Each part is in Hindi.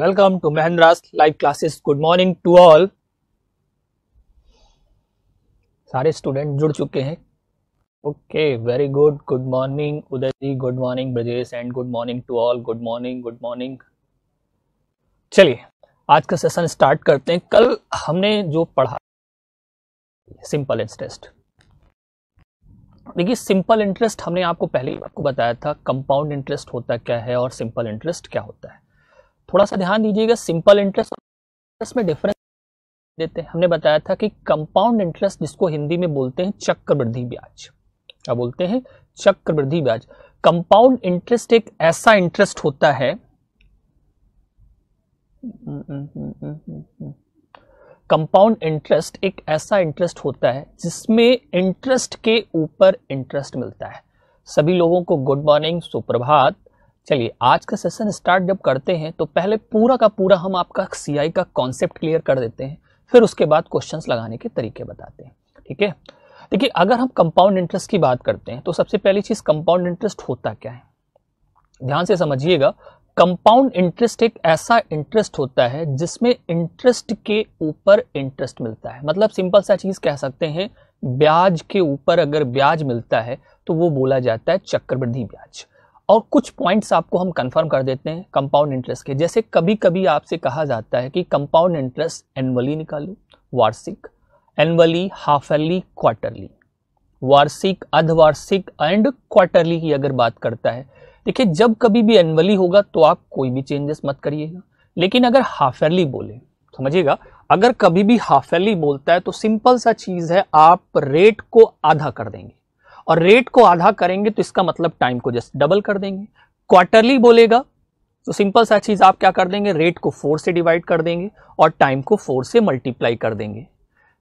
welcome to Mahendra's live classes. Good morning to all. सारे स्टूडेंट जुड़ चुके हैं okay very good good morning Uday ji good morning Brajesh and good morning to all good morning good morning चलिए आज का सेशन स्टार्ट करते हैं कल हमने जो पढ़ा सिंपल इंटरेस्ट देखिए सिंपल इंटरेस्ट हमने आपको पहले आपको बताया था कंपाउंड इंटरेस्ट होता क्या है और सिंपल इंटरेस्ट क्या होता है थोड़ा सा ध्यान दीजिएगा सिंपल इंटरेस्ट इंटरेस्ट में डिफरेंस देते हैं हमने बताया था कि कंपाउंड इंटरेस्ट जिसको हिंदी में बोलते हैं चक्रवृद्धि ब्याज क्या बोलते हैं चक्रवृद्धि ब्याज कंपाउंड इंटरेस्ट एक ऐसा इंटरेस्ट होता है कंपाउंड इंटरेस्ट एक ऐसा इंटरेस्ट होता है जिसमें इंटरेस्ट के ऊपर इंटरेस्ट मिलता है सभी लोगों को गुड मॉर्निंग सुप्रभात चलिए आज का सेशन स्टार्ट जब करते हैं तो पहले पूरा का पूरा हम आपका सीआई का कॉन्सेप्ट क्लियर कर देते हैं फिर उसके बाद क्वेश्चंस लगाने के तरीके बताते हैं ठीक है देखिए अगर हम कंपाउंड इंटरेस्ट की बात करते हैं तो सबसे पहली चीज़ कंपाउंड इंटरेस्ट होता क्या है ध्यान से समझिएगा कंपाउंड इंटरेस्ट एक ऐसा इंटरेस्ट होता है जिसमें इंटरेस्ट के ऊपर इंटरेस्ट मिलता है मतलब सिंपल सा चीज़ कह सकते हैं ब्याज के ऊपर अगर ब्याज मिलता है तो वो बोला जाता है चक्रवृद्धि ब्याज और कुछ पॉइंट्स आपको हम कंफर्म कर देते हैं कंपाउंड इंटरेस्ट के जैसे कभी कभी आपसे कहा जाता है कि कंपाउंड इंटरेस्ट एनुअली निकालो वार्षिक एनुअली हाफ एनली क्वार्टरली वार्षिक अर्धवार्षिक एंड क्वार्टरली की अगर बात करता है देखिए जब कभी भी एनुअली होगा तो आप कोई भी चेंजेस मत करिएगा लेकिन अगर हाफ एनली बोले समझिएगा अगर कभी भी हाफ एनली बोलता है तो सिंपल सा चीज़ है आप रेट को आधा कर देंगे और रेट को आधा करेंगे तो इसका मतलब टाइम को जस्ट डबल कर देंगे क्वार्टरली बोलेगा तो सिंपल सा चीज़ आप क्या कर देंगे रेट को फोर से डिवाइड कर देंगे और टाइम को फोर से मल्टीप्लाई कर देंगे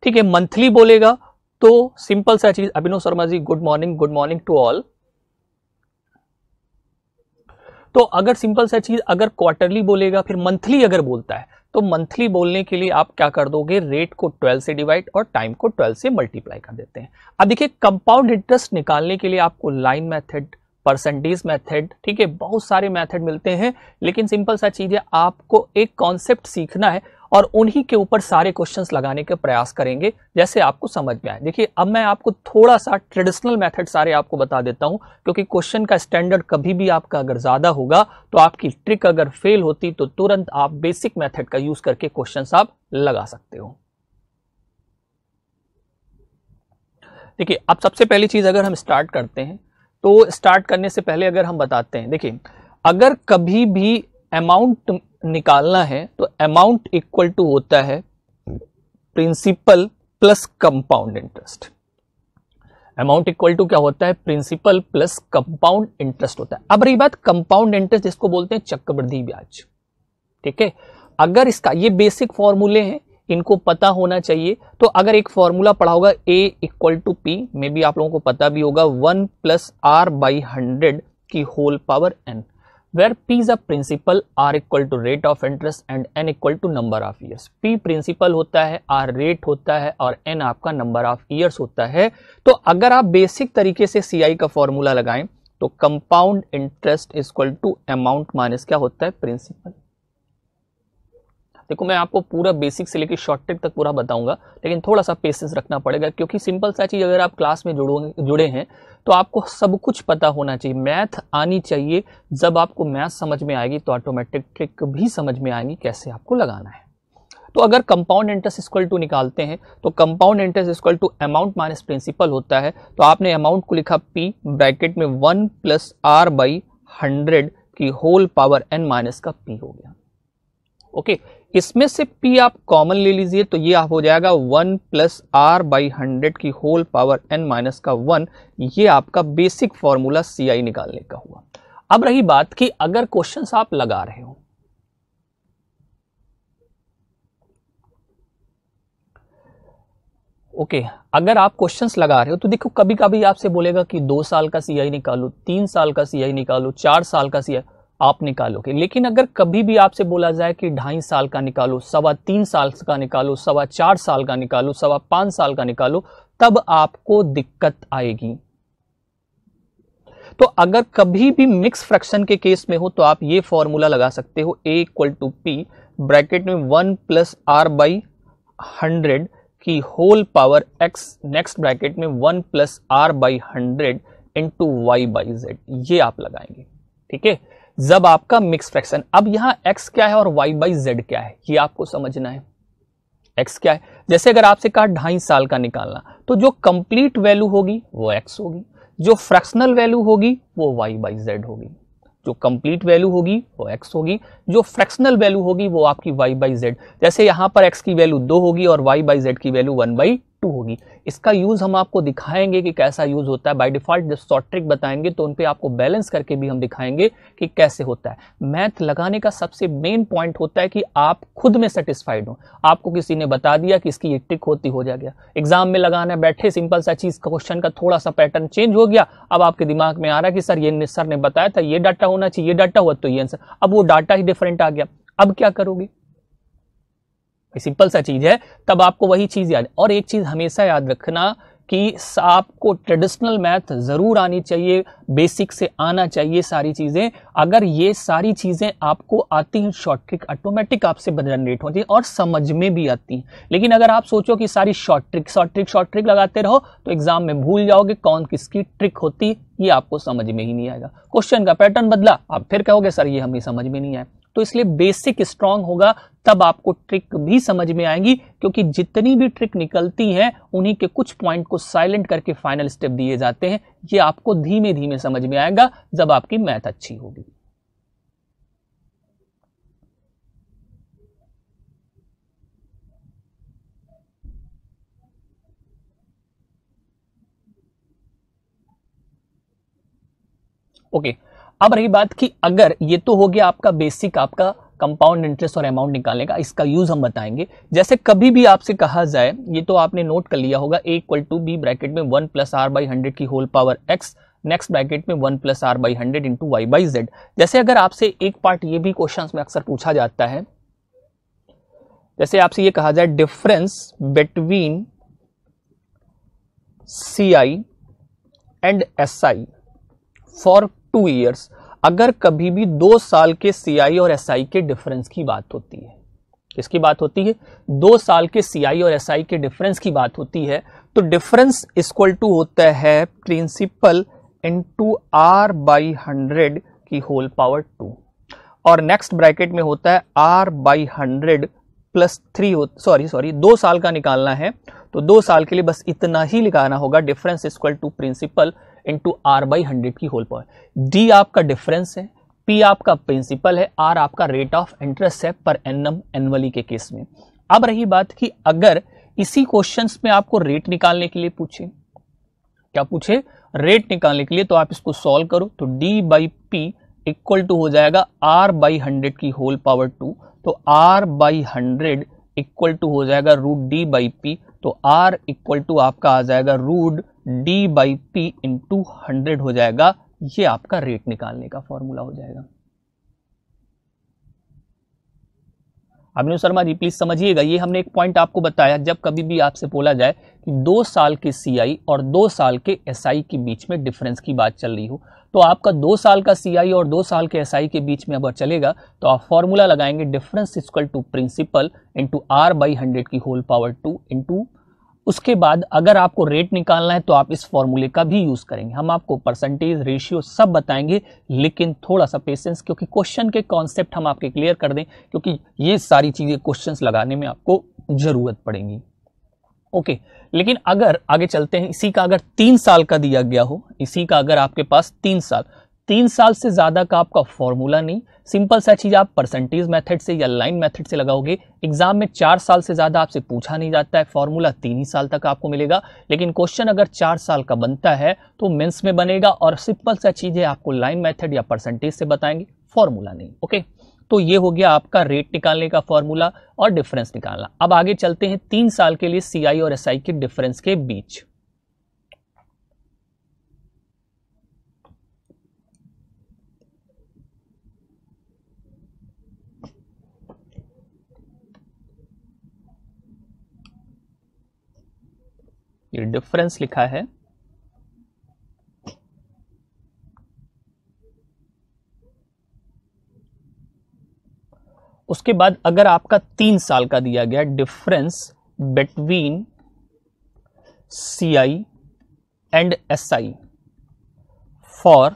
ठीक है मंथली बोलेगा तो सिंपल सा चीज़ Abhinav Sharma ji good morning good morning to all तो अगर सिंपल सा चीज अगर क्वार्टरली बोलेगा फिर मंथली अगर बोलता है तो मंथली बोलने के लिए आप क्या कर दोगे रेट को 12 से डिवाइड और टाइम को 12 से मल्टीप्लाई कर देते हैं अब देखिए कंपाउंड इंटरेस्ट निकालने के लिए आपको लाइन मेथड परसेंटेज मेथड ठीक है बहुत सारे मेथड मिलते हैं लेकिन सिंपल सा चीज है आपको एक कॉन्सेप्ट सीखना है और उन्हीं के ऊपर सारे क्वेश्चंस लगाने के प्रयास करेंगे जैसे आपको समझ में आए देखिए अब मैं आपको थोड़ा सा ट्रेडिशनल मेथड सारे आपको बता देता हूं क्योंकि क्वेश्चन का स्टैंडर्ड कभी भी आपका अगर ज़्यादा होगा तो आपकी ट्रिक अगर फेल होती तो तुरंत आप बेसिक मैथड का यूज़ करके क्वेश्चन आप लगा सकते हो देखिए अब सबसे पहली चीज़ अगर हम स्टार्ट करते हैं तो स्टार्ट करने से पहले अगर हम बताते हैं देखिए अगर कभी भी अमाउंट निकालना है तो अमाउंट इक्वल टू होता है principal plus compound interest amount equal to क्या होता है प्रिंसिपल प्लस कंपाउंड इंटरेस्ट होता है अब रही बात कंपाउंड इंटरेस्ट जिसको बोलते हैं चक्रवृद्धि ब्याज ठीक है अगर इसका ये बेसिक फॉर्मूले हैं इनको पता होना चाहिए तो अगर एक फॉर्मूला पढ़ा होगा ए इक्वल टू पी में भी आप लोगों को पता भी होगा one plus R by hundred की whole power N where p's of principal r equal to rate of interest and n equal to number of years p principal होता है r rate होता है और n आपका number of years होता है तो अगर आप बेसिक तरीके से ci का फॉर्मूला लगाएं तो compound interest is equal to amount minus क्या होता है प्रिंसिपल देखो मैं आपको पूरा बेसिक से लेकर शॉर्ट ट्रिक तक पूरा बताऊंगा लेकिन थोड़ा सा पेशेंस रखना पड़ेगा क्योंकि सिंपल सा चीज़ अगर आप क्लास में जुड़ो जुड़े हैं तो आपको सब कुछ पता होना चाहिए मैथ आनी चाहिए जब आपको मैथ समझ में आएगी तो ऑटोमेटिक ट्रिक भी समझ में आएगी कैसे आपको लगाना है तो अगर कंपाउंड इंटरेस्ट इक्वल टू निकालते हैं तो compound interest equal to amount minus principal होता है तो आपने अमाउंट को लिखा पी ब्रैकेट में one plus R by hundred की होल पावर एन माइनस का पी हो गया ओके okay, इसमें से p आप कॉमन ले लीजिए तो ये आप हो जाएगा one plus R by hundred की होल पावर n माइनस का वन ये आपका बेसिक फॉर्मूला सी आई निकालने का हुआ अब रही बात कि अगर क्वेश्चन आप लगा रहे हो ओके okay, अगर आप क्वेश्चंस लगा रहे हो तो देखो कभी कभी आपसे बोलेगा कि दो साल का सीआई निकालो तीन साल का सीआई निकालो चार साल का सीआई आप निकालोगे लेकिन अगर कभी भी आपसे बोला जाए कि ढाई साल का निकालो सवा तीन साल का निकालो सवा चार साल का निकालो सवा पांच साल का निकालो तब आपको दिक्कत आएगी तो अगर कभी भी मिक्स फ्रैक्शन के केस में हो तो आप ये फॉर्मूला लगा सकते हो A equal to P bracket में one plus R by hundred की whole power X next bracket में one plus R by hundred into Y by Z ये आप लगाएंगे ठीक है जब आपका मिक्स फ्रैक्शन अब यहां x क्या है और y बाई जेड क्या है ये आपको समझना है x क्या है जैसे अगर आपसे कहा ढाई साल का निकालना तो जो कंप्लीट वैल्यू होगी वो x होगी जो फ्रैक्शनल वैल्यू होगी वो y बाई जेड होगी जो कंप्लीट वैल्यू होगी वो x होगी जो फ्रैक्शनल वैल्यू होगी वो आपकी y बाई जेड जैसे यहां पर x की वैल्यू दो होगी और y बाई जेड की वैल्यू वन बाई टू होगी इसका यूज़ हम आपको दिखाएंगे कि कैसा यूज़ होता है बाय डिफ़ॉल्ट जब शॉर्ट ट्रिक बताएंगे तो उन पर आपको बैलेंस करके भी हम दिखाएंगे कि कैसे होता है मैथ लगाने का सबसे मेन पॉइंट होता है कि आप खुद में सेटिस्फाइड हो आपको किसी ने बता दिया कि इसकी ये ट्रिक होती हो गया एग्जाम में लगाना बैठे सिंपल सा चीज़ क्वेश्चन का थोड़ा सा पैटर्न चेंज हो गया अब आपके दिमाग में आ रहा है कि सर ये सर ने बताया था ये डाटा होना चाहिए ये डाटा हुआ तो ये आंसर अब वो डाटा ही डिफरेंट आ गया अब क्या करोगे सिंपल सा चीज़ है तब आपको वही चीज़ याद और एक चीज़ हमेशा याद रखना कि आपको ट्रेडिशनल मैथ ज़रूर आनी चाहिए बेसिक से आना चाहिए सारी चीज़ें अगर ये सारी चीज़ें आपको आती हैं शॉर्ट ट्रिक ऑटोमेटिक आपसे जनरेट होती है और समझ में भी आती हैं लेकिन अगर आप सोचो कि सारी short trick short trick short trick लगाते रहो तो एग्ज़ाम में भूल जाओगे कौन किसकी ट्रिक होती ये आपको समझ में ही नहीं आएगा क्वेश्चन का पैटर्न बदला आप फिर कहोगे सर ये हमें समझ में नहीं आया तो इसलिए बेसिक स्ट्रांग होगा तब आपको ट्रिक भी समझ में आएंगी क्योंकि जितनी भी ट्रिक निकलती है उन्हीं के कुछ पॉइंट को साइलेंट करके फाइनल स्टेप दिए जाते हैं ये आपको धीमे धीमे समझ में आएगा जब आपकी मैथ अच्छी होगी ओके okay. अब रही बात कि अगर ये तो हो गया आपका बेसिक आपका कंपाउंड इंटरेस्ट और अमाउंट निकालने का इसका यूज हम बताएंगे जैसे कभी भी आपसे कहा जाए ये तो आपने नोट कर लिया होगा A equal to B bracket में one plus R by hundred की whole power X next bracket में one plus R by hundred into Y by Z जैसे अगर आपसे एक पार्ट ये भी क्वेश्चन में अक्सर पूछा जाता है जैसे आपसे ये कहा जाए difference between C I and S I for two years अगर कभी भी दो साल के सीआई और एसआई के डिफरेंस की बात होती है इसकी बात होती है दो साल के सीआई और एसआई के डिफरेंस की बात होती है तो डिफरेंस इक्वल टू होता है principal to R by hundred की होल पावर टू और नेक्स्ट ब्रैकेट में होता है R by hundred plus three हो सॉरी सॉरी दो साल का निकालना है तो दो साल के लिए बस इतना ही निकालना होगा difference equal to principal into R by hundred की होल पावर डी आपका डिफरेंस है पी आपका प्रिंसिपल है आर आपका रेट ऑफ इंटरेस्ट है पर एन एम एनअली के केस में अब रही बात कि अगर इसी क्वेश्चन में आपको रेट निकालने के लिए पूछे क्या पूछे रेट निकालने के लिए तो आप इसको सॉल्व करो तो D by P equal to हो जाएगा आर बाई हंड्रेड की होल पावर टू तो R by hundred equal to हो जाएगा रूट डी बाई पी तो आर इक्वल टू आपका आ जाएगा root hmm. D by P into hundred हो जाएगा ये आपका रेट निकालने का फॉर्मूला हो जाएगा अभिनव शर्मा जी प्लीज समझिएगा ये हमने एक पॉइंट आपको बताया जब कभी भी आपसे बोला जाए कि दो साल के सीआई और दो साल के एसआई के बीच में डिफरेंस की बात चल रही हो तो आपका दो साल का सीआई और दो साल के एसआई के बीच में अगर चलेगा तो आप फॉर्मूला लगाएंगे difference is equal to principal into R by hundred की होल पावर टू इंटू उसके बाद अगर आपको रेट निकालना है तो आप इस फॉर्मूले का भी यूज करेंगे हम आपको परसेंटेज रेशियो सब बताएंगे लेकिन थोड़ा सा पेशेंस क्योंकि क्वेश्चन के कॉन्सेप्ट हम आपके क्लियर कर दें क्योंकि ये सारी चीजें क्वेश्चन लगाने में आपको जरूरत पड़ेगी ओके लेकिन अगर आगे चलते हैं इसी का अगर तीन साल का दिया गया हो इसी का अगर आपके पास तीन साल तीन साल से ज़्यादा का आपका फॉर्मूला नहीं सिंपल सा चीज़ आप परसेंटेज मेथड से या लाइन मेथड से लगाओगे एग्जाम में चार साल से ज़्यादा आपसे पूछा नहीं जाता है फॉर्मूला तीन ही साल तक आपको मिलेगा लेकिन क्वेश्चन अगर चार साल का बनता है तो मेंस में बनेगा और सिंपल सा चीज़ है आपको लाइन मैथड या परसेंटेज से बताएंगे फॉर्मूला नहीं ओके तो ये हो गया आपका रेट निकालने का फॉर्मूला और डिफरेंस निकालना अब आगे चलते हैं तीन साल के लिए सीआई और एसआई के डिफरेंस के बीच ये डिफरेंस लिखा है उसके बाद अगर आपका तीन साल का दिया गया difference between C I and S I for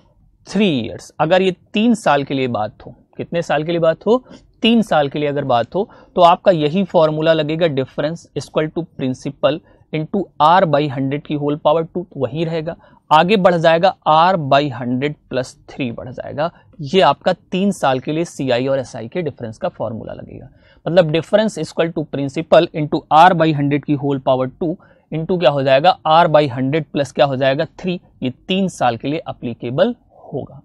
three years अगर ये तीन साल के लिए बात हो कितने साल के लिए बात हो तीन साल के लिए अगर बात हो तो आपका यही फॉर्मूला लगेगा difference equal to principal into R by hundred की होल पावर टू वही रहेगा आगे बढ़ जाएगा R by hundred plus three बढ़ जाएगा ये आपका तीन साल के लिए सी आई और एस आई के डिफरेंस का फॉर्मूला लगेगा मतलब difference equal to principal into R by hundred की होल पावर टू इंटू क्या हो जाएगा आर बाई हंड्रेड प्लस क्या हो जाएगा थ्री ये तीन साल के लिए अप्लीकेबल होगा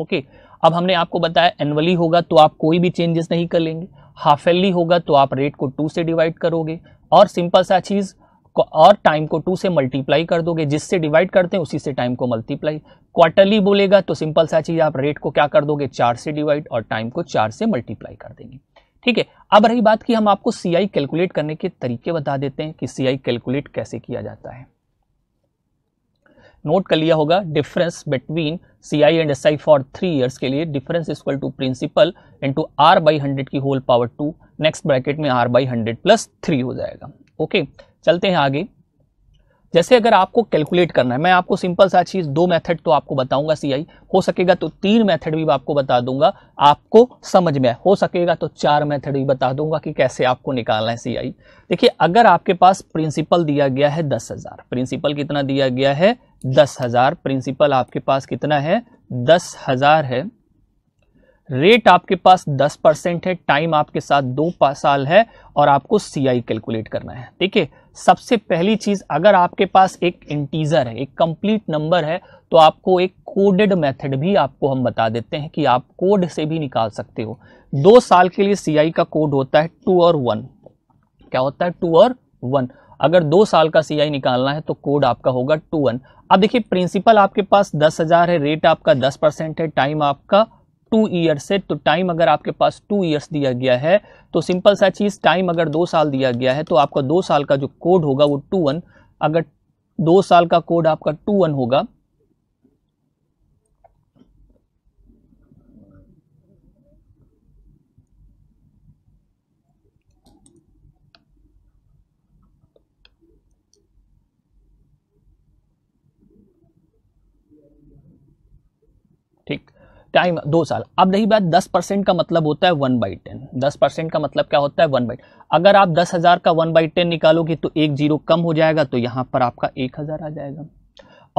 ओके अब हमने आपको बताया एनुअली होगा तो आप कोई भी चेंजेस नहीं कर लेंगे हाफ एली होगा तो आप रेट को टू से डिवाइड करोगे और सिंपल सा चीज़ को और टाइम को टू से मल्टीप्लाई कर दोगे जिससे डिवाइड करते हैं उसी से टाइम को मल्टीप्लाई क्वार्टरली बोलेगा तो सिंपल सा चीज़ आप रेट को क्या कर दोगे चार से डिवाइड और टाइम को चार से मल्टीप्लाई कर देंगे ठीक है अब रही बात की हम आपको सी कैलकुलेट करने के तरीके बता देते हैं कि सी कैलकुलेट कैसे किया जाता है नोट कर लिया होगा difference between C I and S I for three years के लिए difference equal to principal into R by hundred की whole power two next bracket में R by hundred plus three हो जाएगा ओके चलते हैं आगे जैसे अगर आपको कैलकुलेट करना है मैं आपको सिंपल सा चीज़ दो मेथड तो आपको बताऊंगा सीआई हो सकेगा तो तीन मेथड भी आपको बता दूंगा आपको समझ में हो सकेगा तो चार मेथड भी बता दूंगा कि कैसे आपको निकालना है सीआई देखिए अगर आपके पास प्रिंसिपल दिया गया है दस हज़ार प्रिंसिपल कितना दिया गया है दस हज़ार प्रिंसिपल आपके पास कितना है दस हज़ार है रेट आपके पास दस परसेंट है टाइम आपके साथ दो साल है और आपको सीआई कैलकुलेट करना है ठीक है सबसे पहली चीज अगर आपके पास एक इंटीजर है एक कंप्लीट नंबर है तो आपको एक कोडेड मेथड भी आपको हम बता देते हैं कि आप कोड से भी निकाल सकते हो दो साल के लिए सीआई का कोड होता है टू और वन क्या होता है टू और वन अगर दो साल का सीआई निकालना है तो कोड आपका होगा टू वन अब देखिए प्रिंसिपल आपके पास दस हजार है रेट आपका दस परसेंट है टाइम आपका टू ईयर्स है तो टाइम अगर आपके पास टू ईयर्स दिया गया है तो सिंपल सा चीज़ टाइम अगर दो साल दिया गया है तो आपका दो साल का जो कोड होगा वो टू वन अगर दो साल का कोड आपका टू वन होगा ठीक टाइम दो साल अब रही बात दस परसेंट का मतलब होता है वन बाई टेन दस परसेंट का मतलब क्या होता है वन बाई अगर आप दस हज़ार का वन बाई टेन निकालोगे तो एक जीरो कम हो जाएगा तो यहां पर आपका एक हज़ार आ जाएगा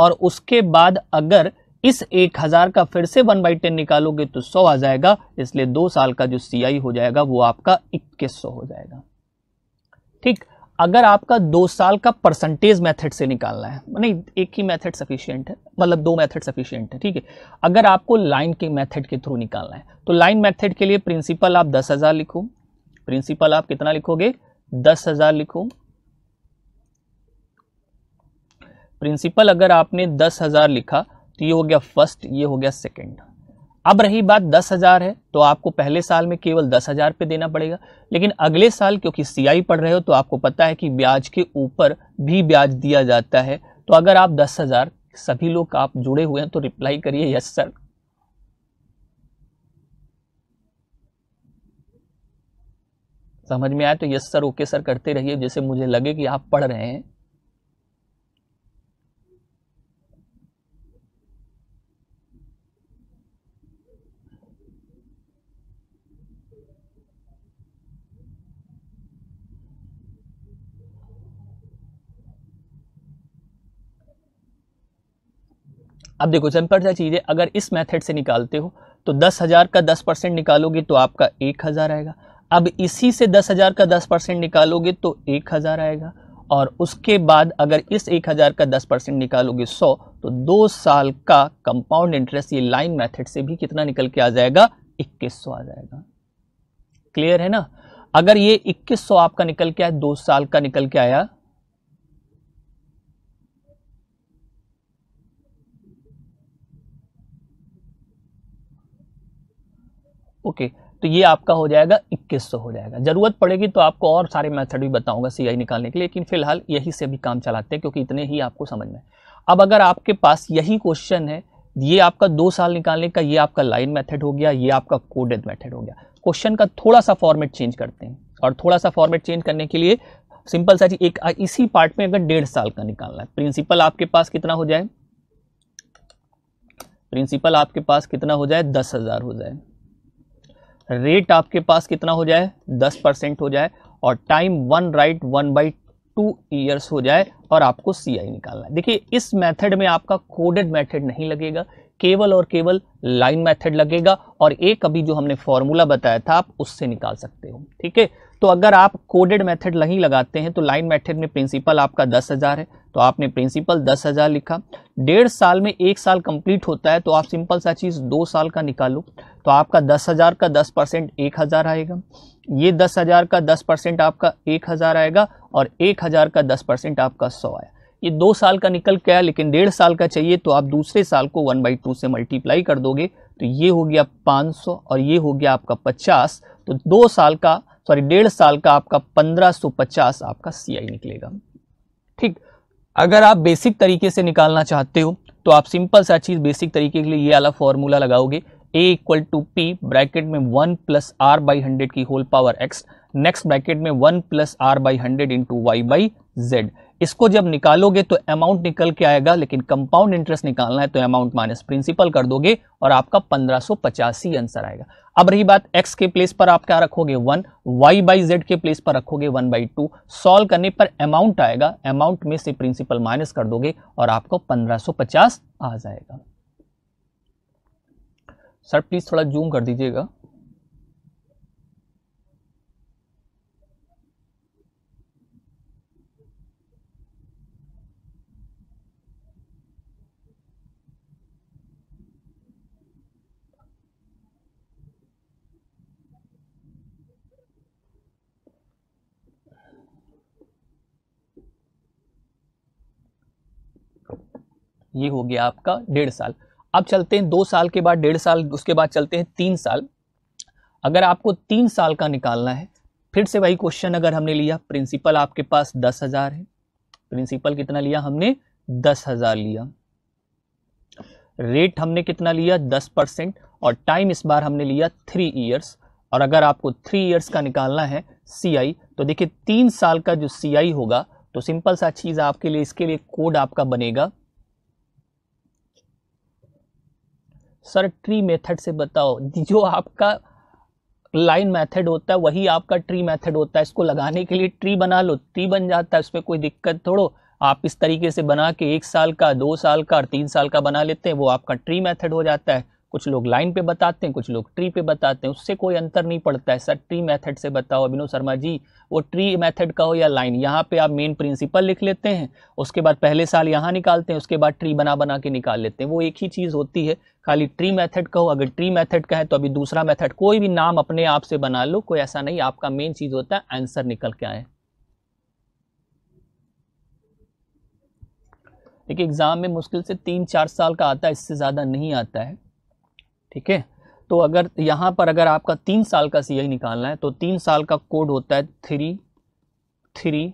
और उसके बाद अगर इस एक हज़ार का फिर से वन बाई टेन निकालोगे तो सौ आ जाएगा इसलिए दो साल का जो सी आई हो जाएगा वो आपका इक्कीस सौ हो जाएगा ठीक अगर आपका दो साल का परसेंटेज मेथड से निकालना है नहीं एक ही मेथड सफिशियंट है मतलब दो मेथड सफिशियंट है ठीक है अगर आपको लाइन के मेथड के थ्रू निकालना है तो लाइन मेथड के लिए प्रिंसिपल आप दस हज़ार लिखो प्रिंसिपल आप कितना लिखोगे दस हज़ार लिखो प्रिंसिपल अगर आपने दस हज़ार लिखा तो ये हो गया फर्स्ट ये हो गया सेकेंड अब रही बात दस हज़ार है तो आपको पहले साल में केवल दस हज़ार पे देना पड़ेगा लेकिन अगले साल क्योंकि सीआई पढ़ रहे हो तो आपको पता है कि ब्याज के ऊपर भी ब्याज दिया जाता है तो अगर आप दस हज़ार सभी लोग आप जुड़े हुए हैं तो रिप्लाई करिए यस सर समझ में आया तो यस सर ओके सर करते रहिए जैसे मुझे लगे कि आप पढ़ रहे हैं अब देखो सिंपल सा चीज़ है अगर इस मेथड से निकालते हो तो दस हज़ार का दस परसेंट निकालोगे तो आपका एक हज़ार आएगा अब इसी से दस हज़ार का दस परसेंट निकालोगे तो एक हज़ार आएगा और उसके बाद अगर इस एक हज़ार का दस परसेंट निकालोगे सौ तो दो साल का कंपाउंड इंटरेस्ट ये लाइन मेथड से भी कितना निकल के आ जाएगा इक्कीस सौ आ जाएगा क्लियर है ना अगर ये इक्कीस सौ आपका निकल के आया दो साल का निकल के आया ओके तो ये आपका हो जाएगा 2100 हो जाएगा ज़रूरत पड़ेगी तो आपको और सारे मेथड भी बताऊंगा सीआई निकालने के लिए लेकिन फिलहाल यही से भी काम चलाते हैं क्योंकि इतने ही आपको समझ में अब अगर आपके पास यही क्वेश्चन है ये आपका दो साल निकालने का ये आपका लाइन मेथड हो गया ये आपका कोडेड मेथड हो गया क्वेश्चन का थोड़ा सा फॉर्मेट चेंज करते हैं और थोड़ा सा फॉर्मेट चेंज करने के लिए सिंपल सा जी एक इसी पार्ट में अगर डेढ़ साल का निकालना है प्रिंसिपल आपके पास कितना हो जाए प्रिंसिपल आपके पास कितना हो जाए दस हज़ार हो जाए रेट आपके पास कितना हो जाए दस परसेंट हो जाए और time one right one by two years हो जाए और आपको सी आई निकालना है देखिए इस मेथड में आपका कोडेड मेथड नहीं लगेगा केवल और केवल लाइन मेथड लगेगा और एक अभी जो हमने फॉर्मूला बताया था आप उससे निकाल सकते हो ठीक है तो अगर आप कोडेड मेथड नहीं लगाते हैं तो लाइन मेथड में प्रिंसिपल आपका दस हज़ार है तो आपने प्रिंसिपल दस हज़ार लिखा डेढ़ साल में एक साल कंप्लीट होता है तो आप सिंपल सा चीज़ दो साल का निकालो तो आपका दस हज़ार का दस परसेंट एक हज़ार आएगा ये दस हज़ार का दस परसेंट आपका एक हज़ार आएगा और एक हज़ार का दस परसेंट आपका सौ आया ये दो साल का निकल गया लेकिन डेढ़ साल का चाहिए तो आप दूसरे साल को वन बाई टू से मल्टीप्लाई कर दोगे तो ये हो गया पाँच सौ और ये हो गया आपका पचास तो दो साल का सॉरी डेढ़ साल का आपका पंद्रह सौ पचास आपका सी आई निकलेगा ठीक अगर आप बेसिक तरीके से निकालना चाहते हो तो आप सिंपल सा चीज़ बेसिक तरीके के लिए ये वाला फॉर्मूला लगाओगे A equal to P bracket में one plus R by hundred की whole power X next bracket में one plus R by hundred into Y by Z इसको जब निकालोगे तो अमाउंट निकल के आएगा लेकिन कंपाउंड इंटरेस्ट निकालना है तो अमाउंट माइनस प्रिंसिपल कर दोगे और आपका पंद्रह आंसर आएगा अब रही बात x के प्लेस पर आप क्या रखोगे वन y बाई जेड के प्लेस पर रखोगे वन बाई टू सॉल्व करने पर अमाउंट आएगा अमाउंट में से प्रिंसिपल माइनस कर दोगे और आपको 1550 आ जाएगा सर प्लीज थोड़ा जूम कर दीजिएगा ये हो गया आपका डेढ़ साल अब चलते हैं दो साल के बाद डेढ़ साल उसके बाद चलते हैं तीन साल अगर आपको तीन साल का निकालना है फिर से वही क्वेश्चन अगर हमने लिया प्रिंसिपल आपके पास दस हज़ार है प्रिंसिपल कितना लिया हमने दस हज़ार लिया रेट हमने कितना लिया दस परसेंट और टाइम इस बार हमने लिया थ्री ईयर्स और अगर आपको थ्री ईयर्स का निकालना है सीआई तो देखिए तीन साल का जो सीआई होगा तो सिंपल सा चीज़ आपके लिए इसके लिए कोड आपका बनेगा सर ट्री मेथड से बताओ जो आपका लाइन मेथड होता है वही आपका ट्री मेथड होता है इसको लगाने के लिए ट्री बना लो ट्री बन जाता है उसमें कोई दिक्कत थोड़ो आप इस तरीके से बना के एक साल का दो साल का और तीन साल का बना लेते हैं वो आपका ट्री मेथड हो जाता है कुछ लोग लाइन पे बताते हैं कुछ लोग ट्री पे बताते हैं उससे कोई अंतर नहीं पड़ता है सर ट्री मेथड से बताओ अभिनव शर्मा जी वो ट्री मेथड का हो या लाइन यहाँ पे आप मेन प्रिंसिपल लिख लेते हैं उसके बाद पहले साल यहाँ निकालते हैं उसके बाद ट्री बना बना के निकाल लेते हैं वो एक ही चीज़ होती है खाली ट्री मैथड का हो अगर ट्री मैथड का है तो अभी दूसरा मैथड कोई भी नाम अपने आप से बना लो कोई ऐसा नहीं आपका मेन चीज़ होता है आंसर निकल के आए एक एग्ज़ाम में मुश्किल से तीन चार साल का आता है इससे ज़्यादा नहीं आता है ठीक है तो अगर यहाँ पर अगर आपका तीन साल का सी निकालना है तो तीन साल का कोड होता है थ्री थ्री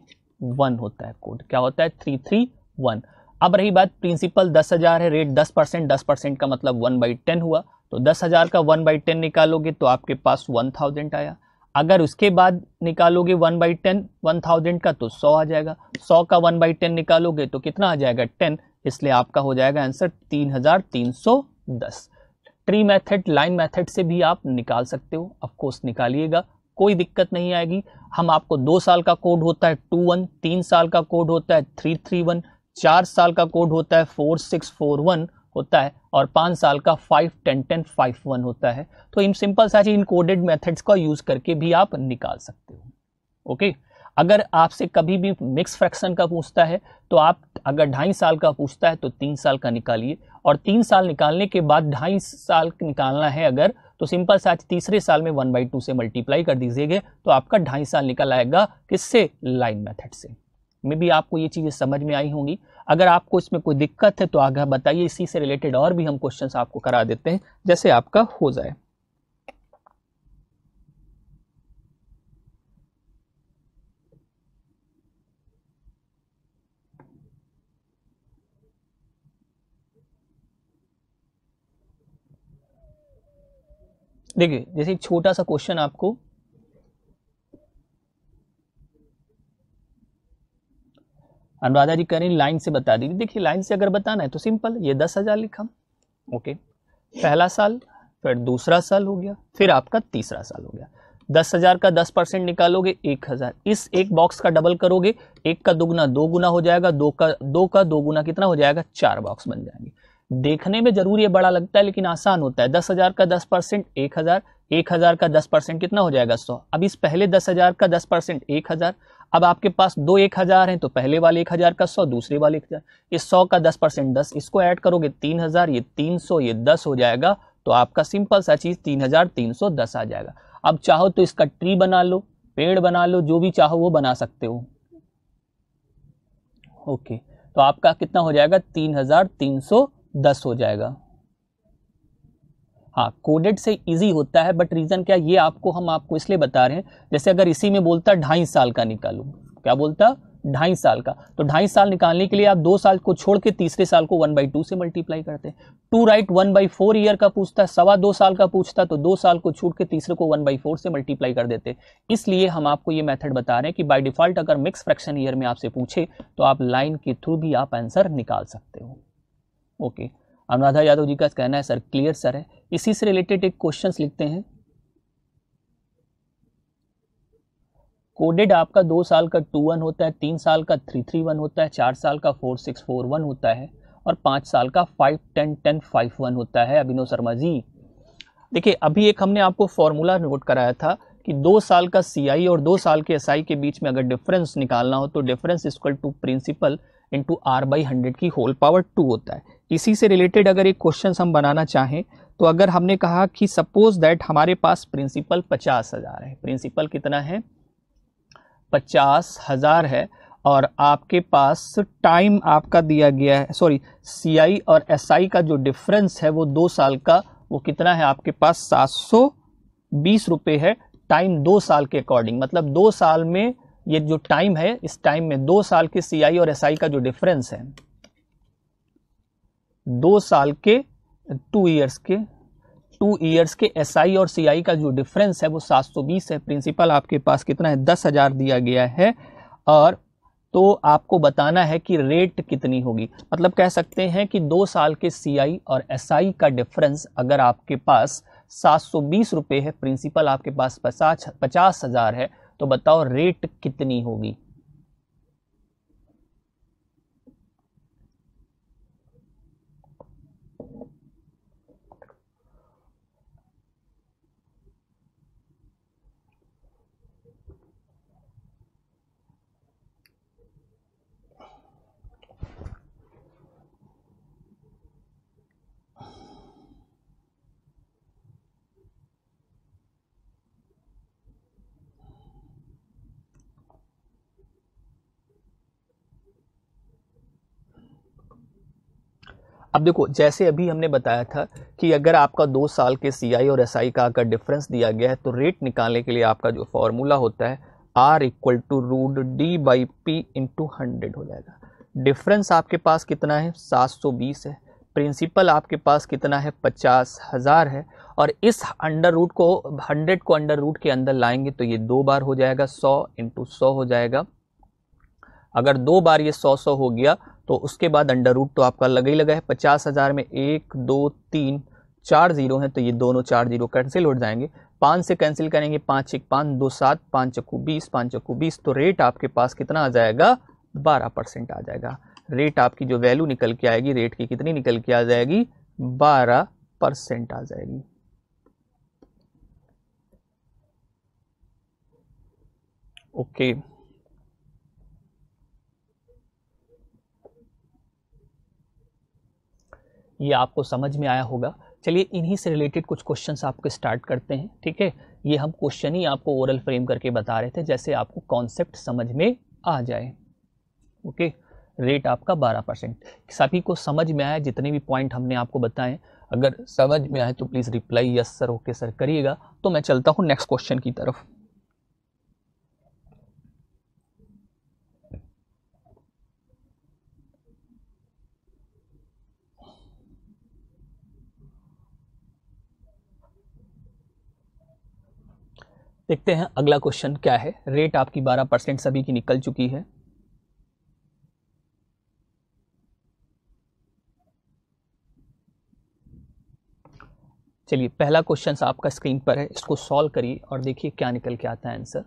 वन होता है कोड क्या होता है थ्री थ्री वन अब रही बात प्रिंसिपल दस हज़ार है रेट दस परसेंट दस परसेंट का मतलब वन बाई टेन हुआ तो दस हज़ार का वन बाई टेन निकालोगे तो आपके पास वन थाउजेंड आया अगर उसके बाद निकालोगे one by ten one thousand का तो सौ आ जाएगा सौ का वन बाई टेन निकालोगे तो कितना आ जाएगा टेन इसलिए आपका हो जाएगा आंसर तीन हज़ार तीन सौ दस ट्री मेथड लाइन मेथड से भी आप निकाल सकते हो ऑफकोर्स निकालिएगा कोई दिक्कत नहीं आएगी हम आपको दो साल का कोड होता है टू वन तीन साल का कोड होता है थ्री थ्री वन चार साल का कोड होता है फोर सिक्स फोर वन होता है और पाँच साल का five ten ten five one होता है तो इन सिंपल सा इन कोडेड मेथड्स का यूज़ करके भी आप निकाल सकते हो ओके अगर आपसे कभी भी मिक्स फ्रैक्शन का पूछता है तो आप अगर ढाई साल का पूछता है तो तीन साल का निकालिए और तीन साल निकालने के बाद ढाई साल निकालना है अगर तो सिंपल साथ तीसरे साल में वन बाई टू से मल्टीप्लाई कर दीजिएगा तो आपका ढाई साल निकल आएगा किससे लाइन मेथड से मे भी आपको ये चीज़ें समझ में आई होंगी अगर आपको इसमें कोई दिक्कत है तो आगे बताइए इसी से रिलेटेड और भी हम क्वेश्चंस आपको करा देते हैं जैसे आपका हो जाए देखिए जैसे एक छोटा सा क्वेश्चन आपको अनुराधा जी कह रही लाइन से बता दीजिए देखिए लाइन से अगर बताना है तो सिंपल ये दस हजार लिखा ओके पहला साल फिर दूसरा साल हो गया फिर आपका तीसरा साल हो गया दस हजार का दस परसेंट निकालोगे एक हजार इस एक बॉक्स का डबल करोगे एक का दुगुना दो गुना हो जाएगा दो का दो का दो गुना कितना हो जाएगा चार बॉक्स बन जाएंगे देखने में जरूर ये बड़ा लगता है लेकिन आसान होता है दस हज़ार का दस परसेंट एक हज़ार एक हज़ार का दस परसेंट कितना हो जाएगा सौ अब इस पहले दस हज़ार का दस परसेंट एक हज़ार अब आपके पास दो एक हज़ार है तो पहले वाले एक हज़ार का सौ दूसरे वाले एक हज़ार इस सौ का दस परसेंट दस इसको ऐड करोगे तीन हज़ार ये तीन सौ ये दस हो जाएगा तो आपका सिंपल सा चीज़ तीन हज़ार तीन सौ दस आ जाएगा अब चाहो तो इसका ट्री बना लो पेड़ बना लो जो भी चाहो वो बना सकते हो ओके तो आपका कितना हो जाएगा तीन हज़ार तीन सौ दस हो जाएगा हाँ कोडेड से इजी होता है बट रीज़न क्या ये आपको हम आपको इसलिए बता रहे हैं जैसे अगर इसी में बोलता ढाई साल का निकालूँ क्या बोलता ढाई साल का तो ढाई साल निकालने के लिए आप दो साल को छोड़ के तीसरे साल को वन बाई टू से मल्टीप्लाई करते हैं two right one by four year का पूछता है सवा दो साल का पूछता तो दो साल को छूट के तीसरे को वन बाई फोर से मल्टीप्लाई कर देते इसलिए हम आपको ये मेथड बता रहे हैं कि बाय डिफॉल्ट अगर मिक्स फ्रैक्शन ईयर में आपसे पूछे तो आप लाइन के थ्रू भी आप आंसर निकाल सकते हो ओके अनुराधा यादव जी का कहना है सर क्लियर सर है इसी से रिलेटेड एक क्वेश्चन लिखते हैं कोडेड आपका दो साल का टू वन होता है तीन साल का थ्री थ्री वन होता है चार साल का फोर सिक्स फोर वन होता है और पाँच साल का five ten ten five one होता है अभिनव शर्मा जी देखिए अभी एक हमने आपको फॉर्मूला नोट कराया था कि दो साल का सी और दो साल के एस के बीच में अगर डिफरेंस निकालना हो तो difference is equal to principal into R by hundred की होल पावर टू होता है इसी से रिलेटेड अगर एक क्वेश्चन हम बनाना चाहें तो अगर हमने कहा कि सपोज दैट हमारे पास प्रिंसिपल पचास हज़ार है प्रिंसिपल कितना है पचास हज़ार है और आपके पास टाइम आपका दिया गया है सॉरी सीआई और एसआई का जो डिफरेंस है वो दो साल का वो कितना है आपके पास सात सौ बीस रुपये है टाइम दो साल के अकॉर्डिंग मतलब दो साल में ये जो टाइम है इस टाइम में दो साल के सीआई और एसआई का जो डिफरेंस है दो साल के टू ईयर्स के टू ईयर्स के एस आई और आई का जो डिफरेंस है वो 720 है प्रिंसिपल आपके पास कितना है दस हज़ार दिया गया है और तो आपको बताना है कि रेट कितनी होगी मतलब कह सकते हैं कि दो साल के आई और एस आई का डिफरेंस अगर आपके पास सात सौ बीस रुपये है प्रिंसिपल आपके पास पचास पचास हज़ार है तो बताओ रेट कितनी होगी अब देखो जैसे अभी हमने बताया था कि अगर आपका दो साल के सी और एस का अगर डिफरेंस दिया गया है तो रेट निकालने के लिए आपका जो फॉर्मूला होता है R equal to root D by P into hundred हो जाएगा डिफरेंस आपके पास कितना है बीस है प्रिंसिपल आपके पास कितना है पचास हज़ार है और इस अंडर रूट को हंड्रेड को अंडर रूट के अंदर लाएंगे तो ये दो बार हो जाएगा सौ इंटू सौ हो जाएगा अगर दो बार ये सौ सौ हो गया तो उसके बाद अंडर रूट तो आपका लगा ही लगा है पचास हज़ार में एक दो तीन चार जीरो हैं तो ये दोनों चार जीरो कैंसिल हो जाएंगे पाँच से कैंसिल करेंगे पाँच एक पाँच दो सात पाँच चक्कू बीस पाँच चक्कू बीस तो रेट आपके पास कितना आ जाएगा बारह परसेंट आ जाएगा रेट आपकी जो वैल्यू निकल के आएगी रेट की कितनी निकल के आ जाएगी बारह परसेंट आ जाएगी ओके okay. ये आपको समझ में आया होगा चलिए इन्हीं से रिलेटेड कुछ क्वेश्चंस आपको स्टार्ट करते हैं ठीक है ये हम क्वेश्चन ही आपको ओरल फ्रेम करके बता रहे थे जैसे आपको कॉन्सेप्ट समझ में आ जाए ओके रेट आपका 12 परसेंट सभी को समझ में आया जितने भी पॉइंट हमने आपको बताएं अगर समझ में आए तो please reply yes sir okay sir करिएगा तो मैं चलता हूँ नेक्स्ट क्वेश्चन की तरफ देखते हैं अगला क्वेश्चन क्या है रेट आपकी 12 परसेंट सभी की निकल चुकी है चलिए पहला क्वेश्चन आपका स्क्रीन पर है इसको सॉल्व करिए और देखिए क्या निकल के आता है आंसर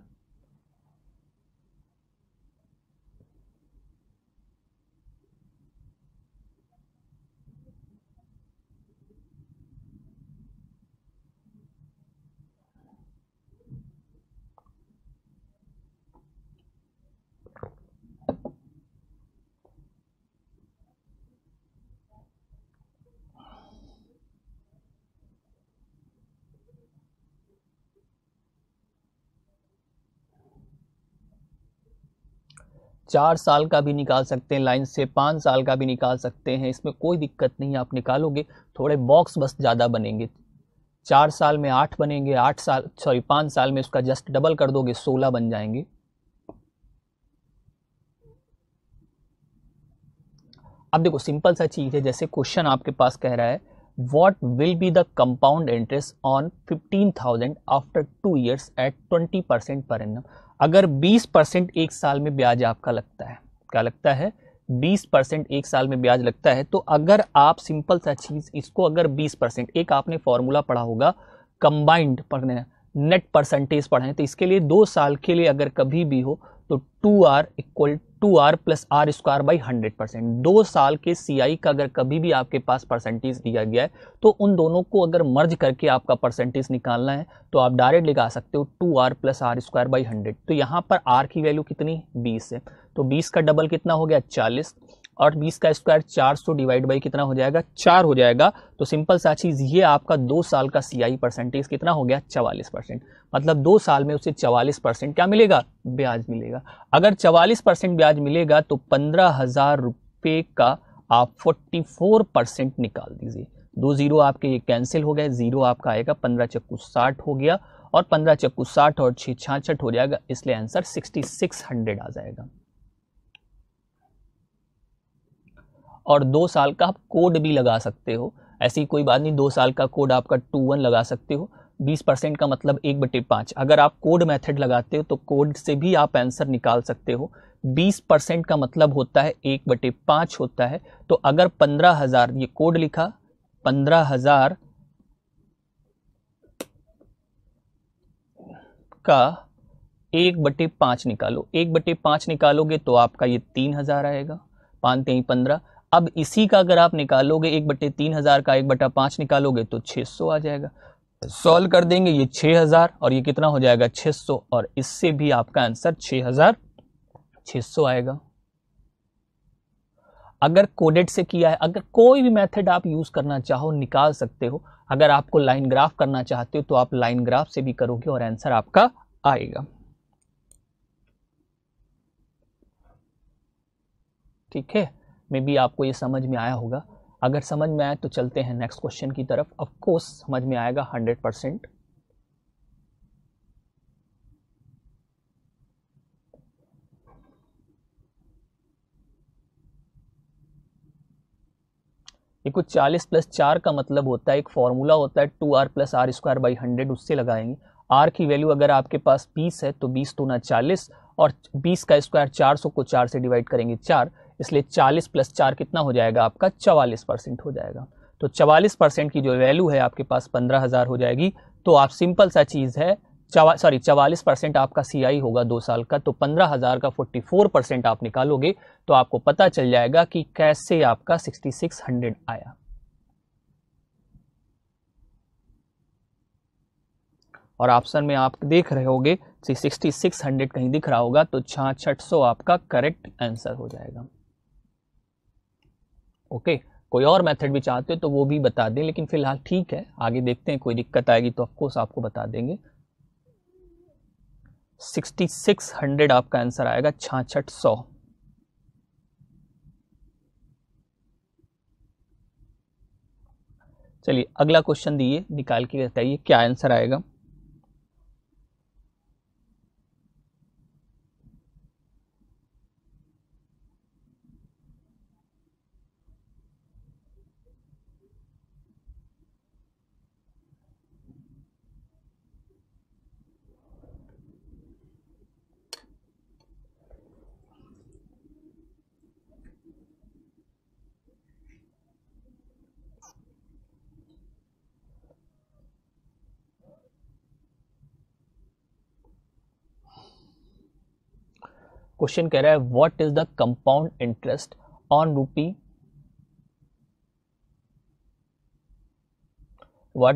चार साल का भी निकाल सकते हैं लाइन से पाँच साल का भी निकाल सकते हैं इसमें कोई दिक्कत नहीं आप निकालोगे थोड़े बॉक्स बस ज़्यादा बनेंगे चार साल में आठ बनेंगे आठ साल सॉरी पाँच साल में उसका जस्ट डबल कर दोगे सोलह बन जाएंगे अब देखो सिंपल सा चीज़ है जैसे क्वेश्चन आपके पास कह रहा है what will be the compound interest on fifteen thousand after two years at twenty percent per annum अगर 20 परसेंट एक साल में ब्याज आपका लगता है क्या लगता है 20 परसेंट एक साल में ब्याज लगता है तो अगर आप सिंपल सा चीज़ इसको अगर 20 परसेंट एक आपने फॉर्मूला पढ़ा होगा कंबाइंड पढ़ने नेट परसेंटेज पढ़ें तो इसके लिए दो साल के लिए अगर कभी भी हो तो two R equal to R plus R square by hundred percent दो साल के सी आई का अगर कभी भी आपके पास परसेंटेज दिया गया है तो उन दोनों को अगर मर्ज करके आपका परसेंटेज निकालना है तो आप डायरेक्ट लिखा सकते हो two R plus R square by hundred तो यहाँ पर आर की वैल्यू कितनी बीस है तो बीस का डबल कितना हो गया चालीस और 20 का स्क्वायर 400 डिवाइड बाई कितना हो जाएगा चार हो जाएगा तो सिंपल सा चीज़ ये आपका दो साल का सीआई परसेंटेज कितना हो गया चवालीस परसेंट मतलब दो साल में उसे चवालीस परसेंट क्या मिलेगा ब्याज मिलेगा अगर चवालीस परसेंट ब्याज मिलेगा तो पंद्रह हज़ार रुपये का आप फोर्टी फोर परसेंट निकाल दीजिए दो जीरो आपके ये कैंसिल हो गए जीरो आपका आएगा पंद्रह चक्कू साठ हो गया और पंद्रह चक्कू साठ और छः छाछठ हो जाएगा इसलिए आंसर सिक्सटी सिक्स हंड्रेड आ जाएगा और दो साल का आप कोड भी लगा सकते हो ऐसी कोई बात नहीं दो साल का कोड आपका टू वन लगा सकते हो बीस परसेंट का मतलब एक बटे पाँच अगर आप कोड मेथड लगाते हो तो कोड से भी आप आंसर निकाल सकते हो बीस परसेंट का मतलब होता है एक बटे पाँच होता है तो अगर पंद्रह हज़ार ये कोड लिखा पंद्रह हज़ार का एक बटे पाँच निकालो एक बटे पाँच निकालोगे तो आपका ये तीन हज़ार आएगा पानते तेई पंद्रह अब इसी का अगर आप निकालोगे एक बटे तीन हज़ार का एक बटा पांच निकालोगे तो छह सौ आ जाएगा सॉल्व कर देंगे ये छह हज़ार और ये कितना हो जाएगा छह सौ और इससे भी आपका आंसर छह हज़ार छः सौ आएगा अगर कोडेड से किया है अगर कोई भी मेथड आप यूज़ करना चाहो निकाल सकते हो अगर आपको लाइन ग्राफ करना चाहते हो तो आप लाइन ग्राफ से भी करोगे और आंसर आपका आएगा ठीक है मे बी आपको ये समझ में आया होगा अगर समझ में आया तो चलते हैं नेक्स्ट क्वेश्चन की तरफ ऑफकोर्स समझ में आएगा हंड्रेड परसेंट ये कुछ चालीस प्लस चार का मतलब होता है एक फॉर्मूला होता है two R plus R square by hundred उससे लगाएंगे आर की वैल्यू अगर आपके पास बीस है तो बीस तो ना चालीस और बीस का स्क्वायर चार सौ को चार से डिवाइड करेंगे चार इसलिए 40 प्लस चार कितना हो जाएगा आपका चवालीस परसेंट हो जाएगा तो चवालीस परसेंट की जो वैल्यू है आपके पास पंद्रह हज़ार हो जाएगी तो आप सिंपल सा चीज़ है सॉरी चवालीस परसेंट आपका सीआई होगा दो साल का तो पंद्रह हज़ार का फोर्टी फोर परसेंट आप निकालोगे तो आपको पता चल जाएगा कि कैसे आपका सिक्सटी सिक्स हंड्रेड आया और ऑप्शन में आप देख रहे होगे सिक्सटी सिक्स हंड्रेड कहीं दिख रहा होगा तो छाछठ सौ आपका करेक्ट आंसर हो जाएगा ओके कोई और मेथड भी चाहते हो तो वो भी बता दें लेकिन फिलहाल ठीक है आगे देखते हैं कोई दिक्कत आएगी तो ऑफकोर्स आपको बता देंगे 6600 आपका आंसर आएगा छाछठ सौ चलिए अगला क्वेश्चन दिए निकाल के बताइए क्या आंसर आएगा क्वेश्चन कह रहा है what is the compound interest on rupee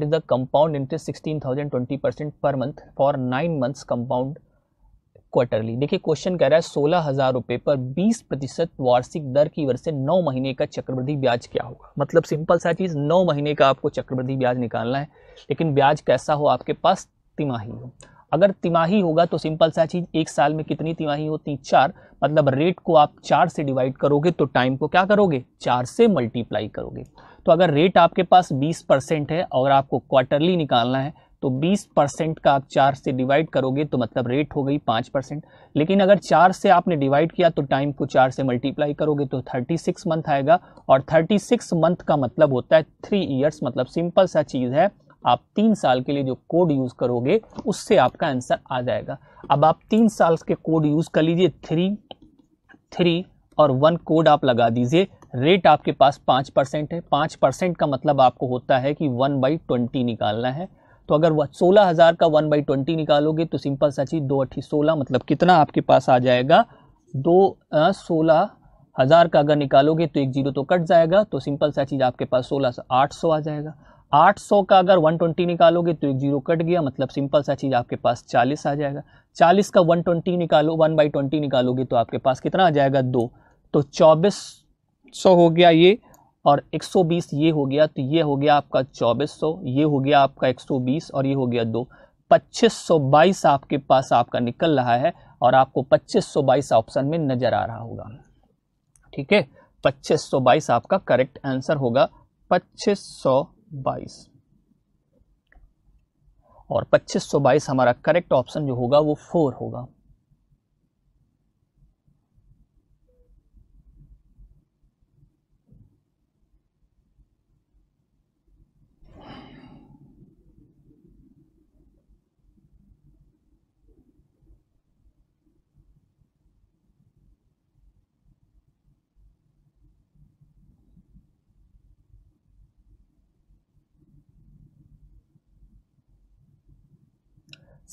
the compound interest sixteen thousand twenty percent per month for nine months compound quarterly देखिए क्वेश्चन कह रहा है सोलह हज़ार रुपए पर बीस प्रतिशत वार्षिक दर की वर्ष से नौ महीने का चक्रवृद्धि ब्याज क्या होगा मतलब सिंपल सा चीज़ नौ महीने का आपको चक्रवृद्धि ब्याज निकालना है लेकिन ब्याज कैसा हो आपके पास तिमाही हो अगर तिमाही होगा तो सिंपल सा चीज एक साल में कितनी तिमाही होती चार मतलब रेट को आप चार से डिवाइड करोगे तो टाइम को क्या करोगे चार से मल्टीप्लाई करोगे तो अगर रेट आपके पास 20 परसेंट है और आपको क्वार्टरली निकालना है तो 20 परसेंट का आप चार से डिवाइड करोगे तो मतलब रेट हो गई पाँच परसेंट लेकिन अगर चार से आपने डिवाइड किया तो टाइम को चार से मल्टीप्लाई करोगे तो 36 मंथ आएगा और 36 मंथ का मतलब होता है थ्री ईयर्स मतलब सिंपल सा चीज़ है आप तीन साल के लिए जो कोड यूज़ करोगे उससे आपका आंसर आ जाएगा अब आप तीन साल के कोड यूज़ कर लीजिए थ्री थ्री और वन कोड आप लगा दीजिए रेट आपके पास पाँच परसेंट है पाँच परसेंट का मतलब आपको होता है कि वन बाई ट्वेंटी निकालना है तो अगर वह सोलह हज़ार का वन बाई ट्वेंटी निकालोगे तो सिंपल सा चीज़ दो अट्ठी सोलह मतलब कितना आपके पास आ जाएगा दो सोलह हज़ार का अगर निकालोगे तो एक जीरो तो कट जाएगा तो सिंपल सा चीज़ आपके पास सोलह सौ आठ सौ आ जाएगा 800 का अगर 120 निकालोगे तो एक जीरो कट गया मतलब सिंपल सा चीज़ आपके पास 40 आ जाएगा 40 का 120 निकालो 1 बाई ट्वेंटी निकालोगे तो आपके पास कितना आ जाएगा दो तो चौबीस सौ हो गया ये और 120 ये हो गया तो ये हो गया आपका 2400 ये हो गया आपका 120 और ये हो गया दो पच्चीस आपके पास आपका निकल रहा है और आपको पच्चीस ऑप्शन में नज़र आ रहा होगा ठीक है पच्चीस आपका करेक्ट आंसर होगा पच्चीस बाईस और पच्चीस सौ बाईस हमारा करेक्ट ऑप्शन जो होगा वो फोर होगा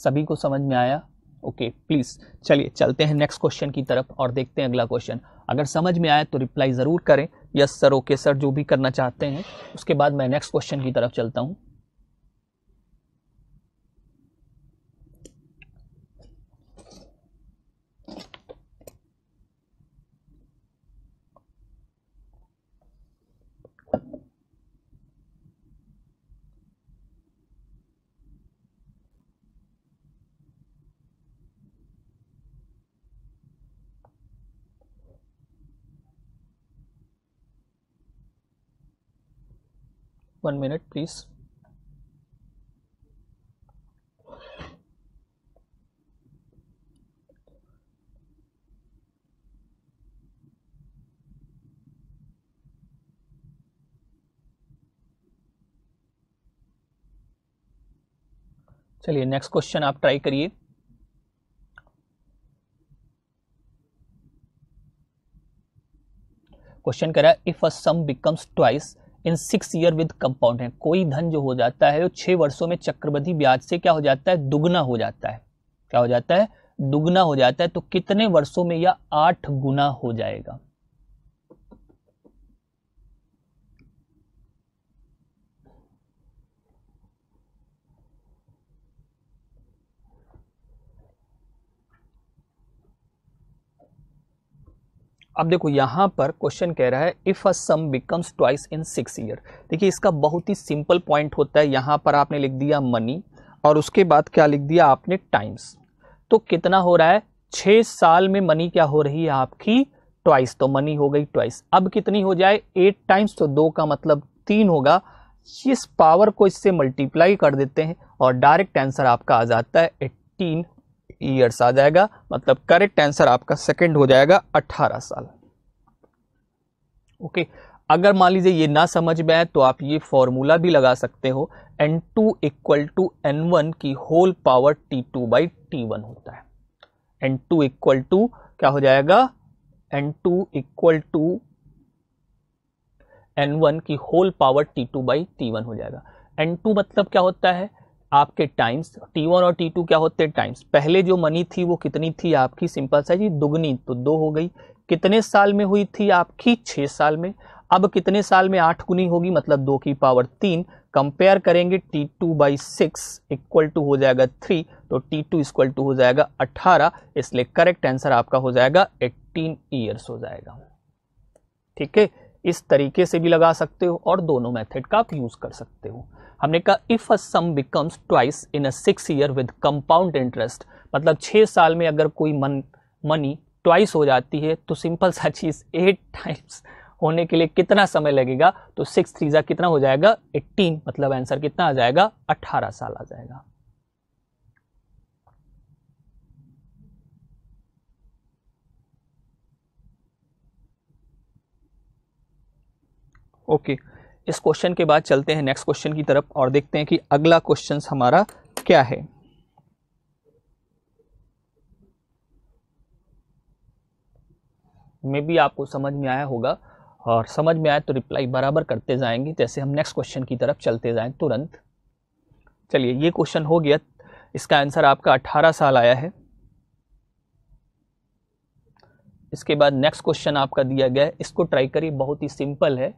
सभी को समझ में आया ओके प्लीज़ चलिए चलते हैं नेक्स्ट क्वेश्चन की तरफ और देखते हैं अगला क्वेश्चन अगर समझ में आया तो रिप्लाई ज़रूर करें यस सर ओके सर जो भी करना चाहते हैं उसके बाद मैं नेक्स्ट क्वेश्चन की तरफ चलता हूँ वन मिनट प्लीज चलिए नेक्स्ट क्वेश्चन आप ट्राई करिए क्वेश्चन करा if a sum becomes twice in six year with compound है कोई धन जो हो जाता है वो छः वर्षों में चक्रवृद्धि ब्याज से क्या हो जाता है दुगना हो जाता है क्या हो जाता है दुगना हो जाता है तो कितने वर्षों में या आठ गुना हो जाएगा अब देखो यहाँ पर क्वेश्चन कह रहा है if a sum becomes twice in six year देखिए इसका बहुत ही सिंपल पॉइंट होता है यहाँ पर आपने लिख दिया मनी और उसके बाद क्या लिख दिया आपने टाइम्स तो कितना हो रहा है छः साल में मनी क्या हो रही है आपकी ट्वाइस तो मनी हो गई ट्वाइस अब कितनी हो जाए एट टाइम्स तो दो का मतलब तीन होगा इस पावर को इससे मल्टीप्लाई कर देते हैं और डायरेक्ट आंसर आपका आ जाता है एट्टीन ईयर्स आ जाएगा मतलब करेक्ट आंसर आपका सेकंड हो जाएगा 18 साल ओके अगर मान लीजिए ये ना समझ में आए तो आप ये फॉर्मूला भी लगा सकते हो N two equal to N one की whole power T two by T one होता है एन टू इक्वल टू क्या हो जाएगा N two equal to N one की whole power T two by T one हो जाएगा एन टू मतलब क्या होता है आपके टाइम्स T1 और T2 क्या होते हैं टाइम्स पहले जो मनी थी वो कितनी थी आपकी सिंपल सा जी दुगनी तो दो हो गई कितने साल में हुई थी आपकी छः साल में अब कितने साल में आठ गुनी होगी मतलब दो की पावर तीन कंपेयर करेंगे T2 two by six equal to हो जाएगा थ्री तो T2 टू इक्वल टू हो जाएगा अट्ठारह इसलिए करेक्ट आंसर आपका हो जाएगा एट्टीन ईयर्स हो जाएगा ठीक है इस तरीके से भी लगा सकते हो और दोनों मेथड का आप यूज़ कर सकते हो हमने कहा if a sum becomes twice in a six year with compound interest मतलब छः साल में अगर कोई मन मनी ट्वाइस हो जाती है तो सिंपल सा चीज़ एट टाइम्स होने के लिए कितना समय लगेगा तो सिक्स थ्रीजा कितना हो जाएगा एट्टीन मतलब आंसर कितना आ जाएगा अट्ठारह साल आ जाएगा ओके okay. इस क्वेश्चन के बाद चलते हैं नेक्स्ट क्वेश्चन की तरफ और देखते हैं कि अगला क्वेश्चन हमारा क्या है मे भी आपको समझ में आया होगा और समझ में आए तो रिप्लाई बराबर करते जाएंगे जैसे हम नेक्स्ट क्वेश्चन की तरफ चलते जाएं तुरंत चलिए ये क्वेश्चन हो गया इसका आंसर आपका 18 साल आया है इसके बाद नेक्स्ट क्वेश्चन आपका दिया गया है इसको ट्राई करिए बहुत ही सिंपल है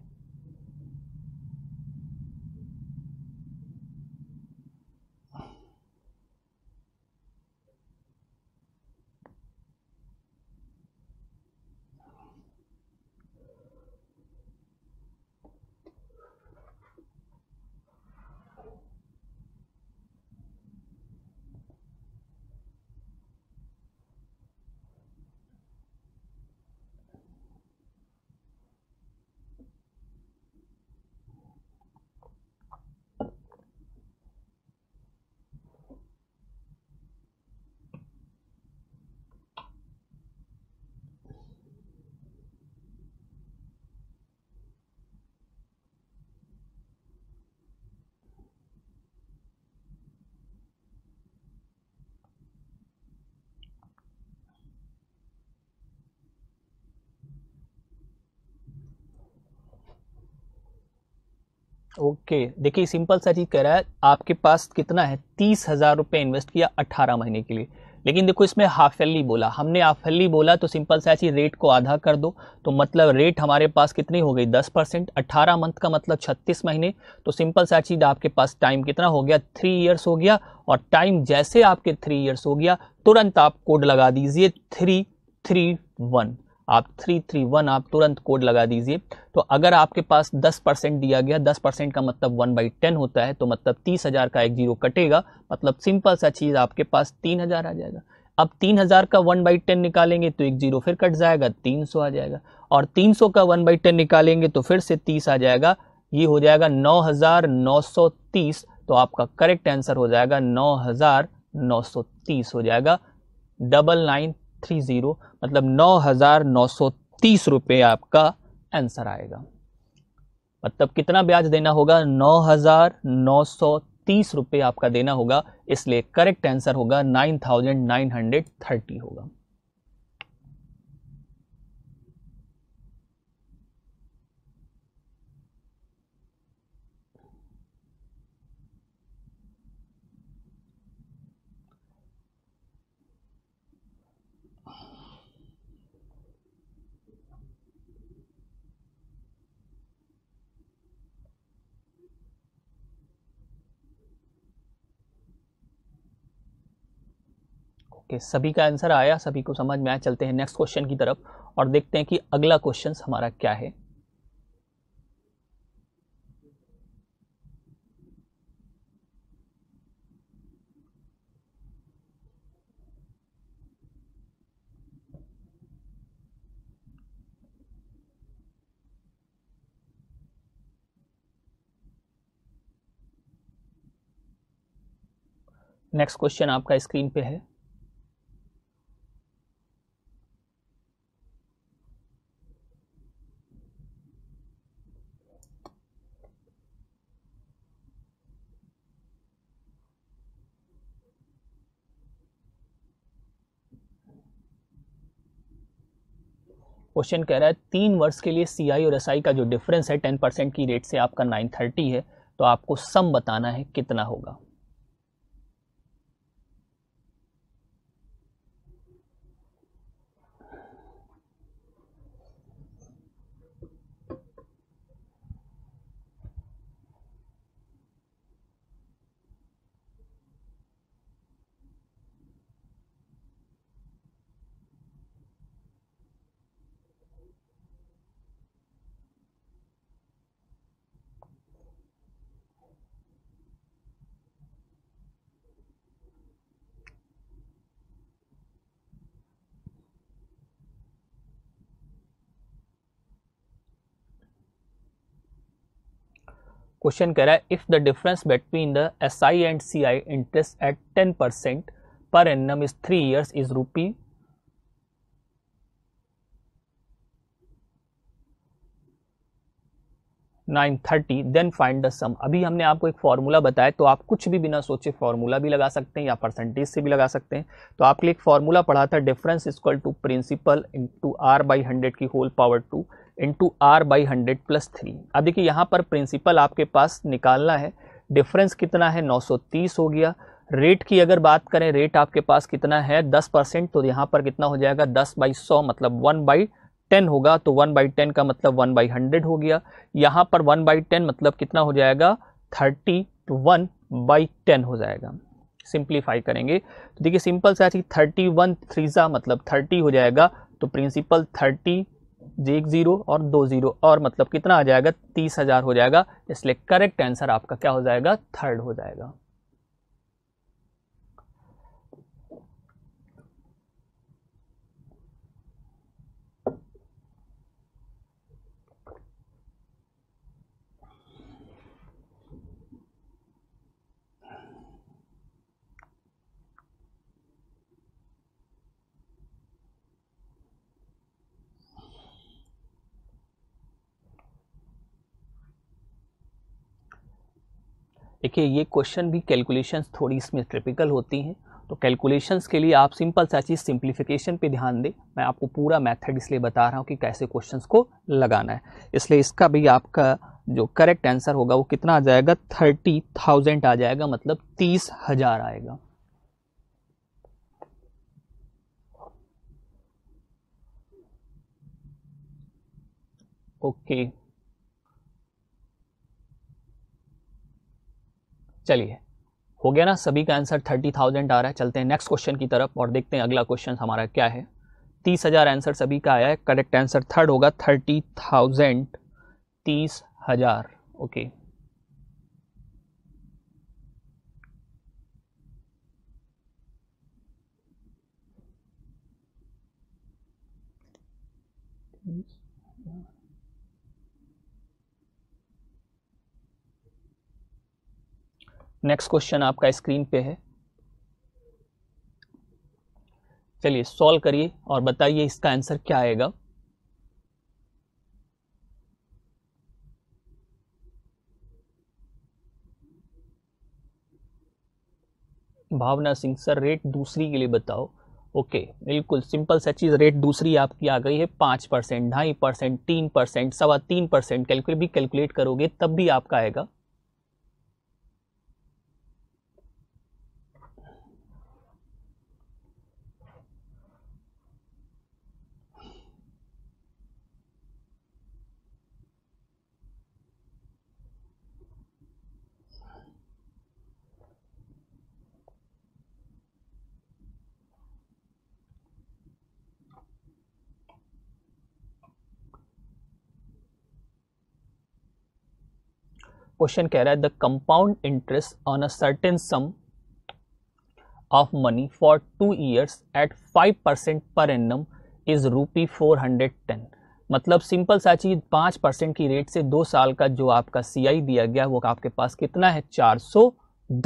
ओके देखिए सिंपल सा चीज़ कह रहा है आपके पास कितना है तीस हज़ार रुपये इन्वेस्ट किया अट्ठारह महीने के लिए लेकिन देखो इसमें हाफ एली बोला हमने हाफ एली बोला तो सिंपल सा चीज़ रेट को आधा कर दो तो मतलब रेट हमारे पास कितनी हो गई दस परसेंट अट्ठारह मंथ का मतलब छत्तीस महीने तो सिंपल सा चीज़ आपके पास टाइम कितना हो गया थ्री ईयर्स हो गया और टाइम जैसे आपके थ्री ईयर्स हो गया तुरंत आप कोड लगा दीजिए थ्री थ्री वन आप थ्री थ्री वन आप तुरंत कोड लगा दीजिए तो अगर आपके पास दस परसेंट दिया गया दस परसेंट का मतलब वन बाई टेन होता है तो मतलब तीस हज़ार का एक जीरो कटेगा मतलब सिंपल सा चीज़ आपके पास तीन हज़ार आ जाएगा अब तीन हज़ार का वन बाई टेन निकालेंगे तो एक जीरो फिर कट जाएगा तीन सौ आ जाएगा और तीन सौ का वन बाई टेन निकालेंगे तो फिर से तीस आ जाएगा ये हो जाएगा नौ हज़ार नौ सौ तीस तो आपका करेक्ट आंसर हो जाएगा नौ हज़ार नौ सौ तीस हो जाएगा डबल नाइन थ्री ज़ीरो मतलब नौ हज़ार नौ सौ तीस रुपये आपका आंसर आएगा मतलब कितना ब्याज देना होगा नौ हज़ार नौ सौ तीस रुपये आपका देना होगा इसलिए करेक्ट आंसर होगा nine thousand nine hundred thirty होगा ओके okay, सभी का आंसर आया सभी को समझ में आया चलते हैं नेक्स्ट क्वेश्चन की तरफ और देखते हैं कि अगला क्वेश्चन हमारा क्या है नेक्स्ट क्वेश्चन आपका स्क्रीन पे है क्वेश्चन कह रहा है तीन वर्ष के लिए सीआई और एसआई का जो डिफरेंस है टेन परसेंट की रेट से आपका नाइन थर्टी है तो आपको सम बताना है कितना होगा क्वेश्चन कह रहा है if the difference between the S I and C I interest at ten percent per annum is three years is rupee nine thirty then find the sum अभी हमने आपको एक फार्मूला बताया तो आप कुछ भी बिना सोचे फार्मूला भी लगा सकते हैं या परसेंटेज से भी लगा सकते हैं तो आपके लिए एक फार्मूला पढ़ा था difference equal to principal into R by hundred की whole power two into R by hundred plus three अब देखिए यहाँ पर प्रिंसिपल आपके पास निकालना है डिफरेंस कितना है 930 हो गया रेट की अगर बात करें रेट आपके पास कितना है 10 परसेंट तो यहाँ पर कितना हो जाएगा 10 बाई सौ मतलब 1 बाई टेन होगा तो 1 बाई टेन का मतलब 1 बाई हंड्रेड हो गया यहाँ पर 1 बाई टेन मतलब कितना हो जाएगा थर्टी तो बाई टेन हो जाएगा सिंप्लीफाई करेंगे तो देखिए सिंपल सा थर्टी वन थ्रीज़ा मतलब थर्टी हो जाएगा तो प्रिंसिपल थर्टी एक ज़ीरो और दो ज़ीरो और मतलब कितना आ जाएगा तीस हज़ार हो जाएगा इसलिए करेक्ट आंसर आपका क्या हो जाएगा थर्ड हो जाएगा देखिए ये क्वेश्चन भी कैलकुलेशंस थोड़ी इसमें ट्रिपिकल होती हैं तो कैलकुलेशंस के लिए आप सिंपल सा चीज़ सिंप्लीफिकेशन पे ध्यान दें मैं आपको पूरा मेथड इसलिए बता रहा हूँ कि कैसे क्वेश्चंस को लगाना है इसलिए इसका भी आपका जो करेक्ट आंसर होगा वो कितना आ जाएगा थर्टी थाउजेंड आ जाएगा मतलब तीस हजार आएगा ओके okay. चलिए हो गया ना सभी का आंसर थर्टी थाउजेंड आ रहा है चलते हैं नेक्स्ट क्वेश्चन की तरफ और देखते हैं अगला क्वेश्चन हमारा क्या है तीस हज़ार आंसर सभी का आया है करेक्ट आंसर थर्ड होगा थर्टी थाउजेंड तीस हज़ार ओके नेक्स्ट क्वेश्चन आपका स्क्रीन पे है चलिए सॉल्व करिए और बताइए इसका आंसर क्या आएगा भावना सिंह सर रेट दूसरी के लिए बताओ ओके बिल्कुल सिंपल सा चीज़ रेट दूसरी आपकी आ गई है पांच परसेंट ढाई परसेंट तीन परसेंट सवा तीन परसेंट कैलकुलेट भी कैलकुलेट करोगे तब भी आपका आएगा क्वेश्चन कह रहा है the compound interest on a certain sum of money for two years at five percent per annum is rupee four hundred ten मतलब सिंपल सा चीज़ पांच परसेंट की रेट से दो साल का जो आपका सी दिया गया वो आपके पास कितना है चार सौ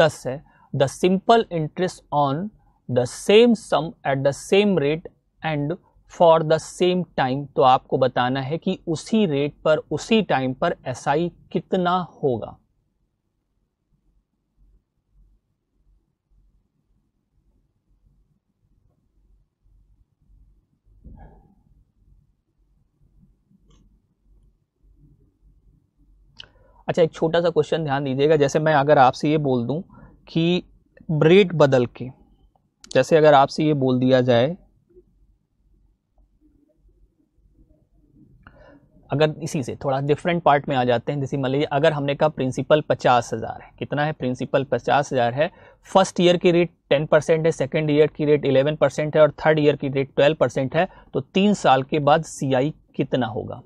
दस है the simple interest on the same sum at the same rate and for the same time तो आपको बताना है कि उसी रेट पर उसी टाइम पर एस SI कितना होगा अच्छा एक छोटा सा क्वेश्चन ध्यान दीजिएगा जैसे मैं अगर आपसे ये बोल दूं कि रेट बदल के जैसे अगर आपसे ये बोल दिया जाए अगर इसी से थोड़ा डिफरेंट पार्ट में आ जाते हैं जैसे मान लीजिए अगर हमने कहा प्रिंसिपल पचास हज़ार है कितना है प्रिंसिपल पचास हज़ार है फर्स्ट ईयर की रेट टेन परसेंट है सेकेंड ईयर की रेट इलेवन परसेंट है और थर्ड ईयर की रेट ट्वेल्व परसेंट है तो तीन साल के बाद सी कितना होगा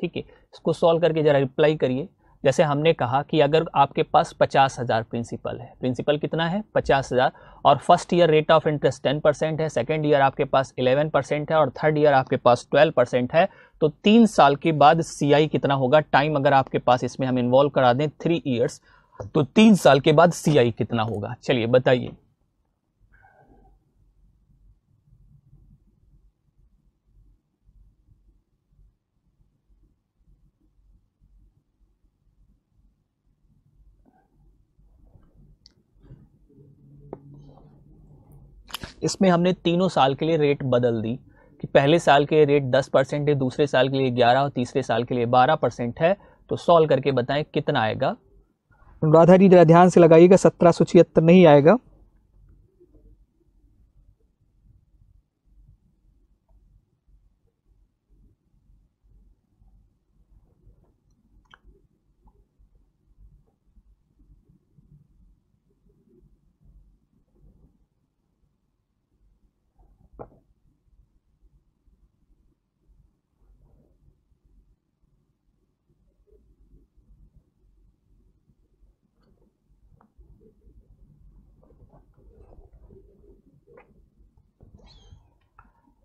ठीक है इसको सॉल्व करके ज़रा रिप्लाई करिए जैसे हमने कहा कि अगर आपके पास पचास हज़ार प्रिंसिपल है प्रिंसिपल कितना है पचास हज़ार और first year rate of interest ten percent है सेकेंड ईयर आपके पास इलेवन परसेंट है और थर्ड ईयर आपके पास ट्वेल्व परसेंट है तो तीन साल के बाद सी कितना होगा टाइम अगर आपके पास इसमें हम इन्वॉल्व करा दें थ्री ईयर्स तो तीन साल के बाद सी कितना होगा चलिए बताइए इसमें हमने तीनों साल के लिए रेट बदल दी कि पहले साल के रेट 10 परसेंट है दूसरे साल के लिए 11 और तीसरे साल के लिए 12 परसेंट है तो सॉल्व करके बताएं कितना आएगा राधा जी जरा ध्यान से लगाइएगा सत्रह नहीं आएगा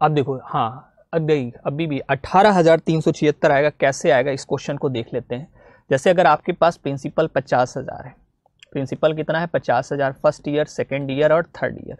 अब देखो हाँ अभी अभी भी अट्ठारह हज़ार तीन सौ छिहत्तर आएगा कैसे आएगा इस क्वेश्चन को देख लेते हैं जैसे अगर आपके पास प्रिंसिपल पचास हज़ार है प्रिंसिपल कितना है पचास हज़ार फर्स्ट ईयर सेकेंड ईयर और थर्ड ईयर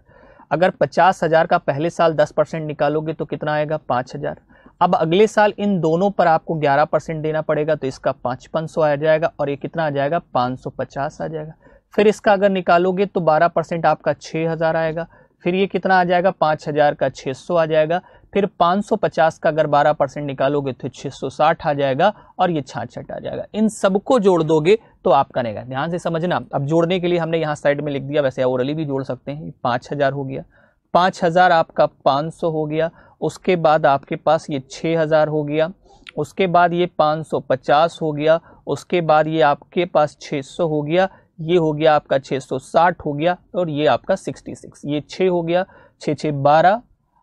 अगर पचास हज़ार का पहले साल दस परसेंट निकालोगे तो कितना आएगा पाँच हज़ार अब अगले साल इन दोनों पर आपको ग्यारह परसेंट देना पड़ेगा तो इसका पाँच पाँच सौ आ जाएगा और ये कितना आ जाएगा पाँच सौ पचास आ जाएगा फिर इसका अगर निकालोगे तो बारह परसेंट आपका छः हज़ार आएगा फिर ये कितना आ जाएगा पाँच हज़ार का छः सौ आ जाएगा फिर पाँच सौ पचास का अगर बारह परसेंट निकालोगे तो छः सौ साठ आ जाएगा और ये छाछठ आ जाएगा इन सबको जोड़ दोगे तो आपका करेगा ध्यान से समझना अब जोड़ने के लिए हमने यहाँ साइड में लिख दिया वैसे ओरली भी जोड़ सकते हैं पाँच हज़ार हो गया पाँच हज़ार आपका पाँच सौ हो गया उसके बाद आपके पास ये छः हज़ार हो गया उसके बाद ये पाँच सौ पचास हो गया उसके बाद ये आपके पास छः सौ हो गया ये हो गया आपका 660 हो गया और ये आपका 66 ये 6 हो गया 6 6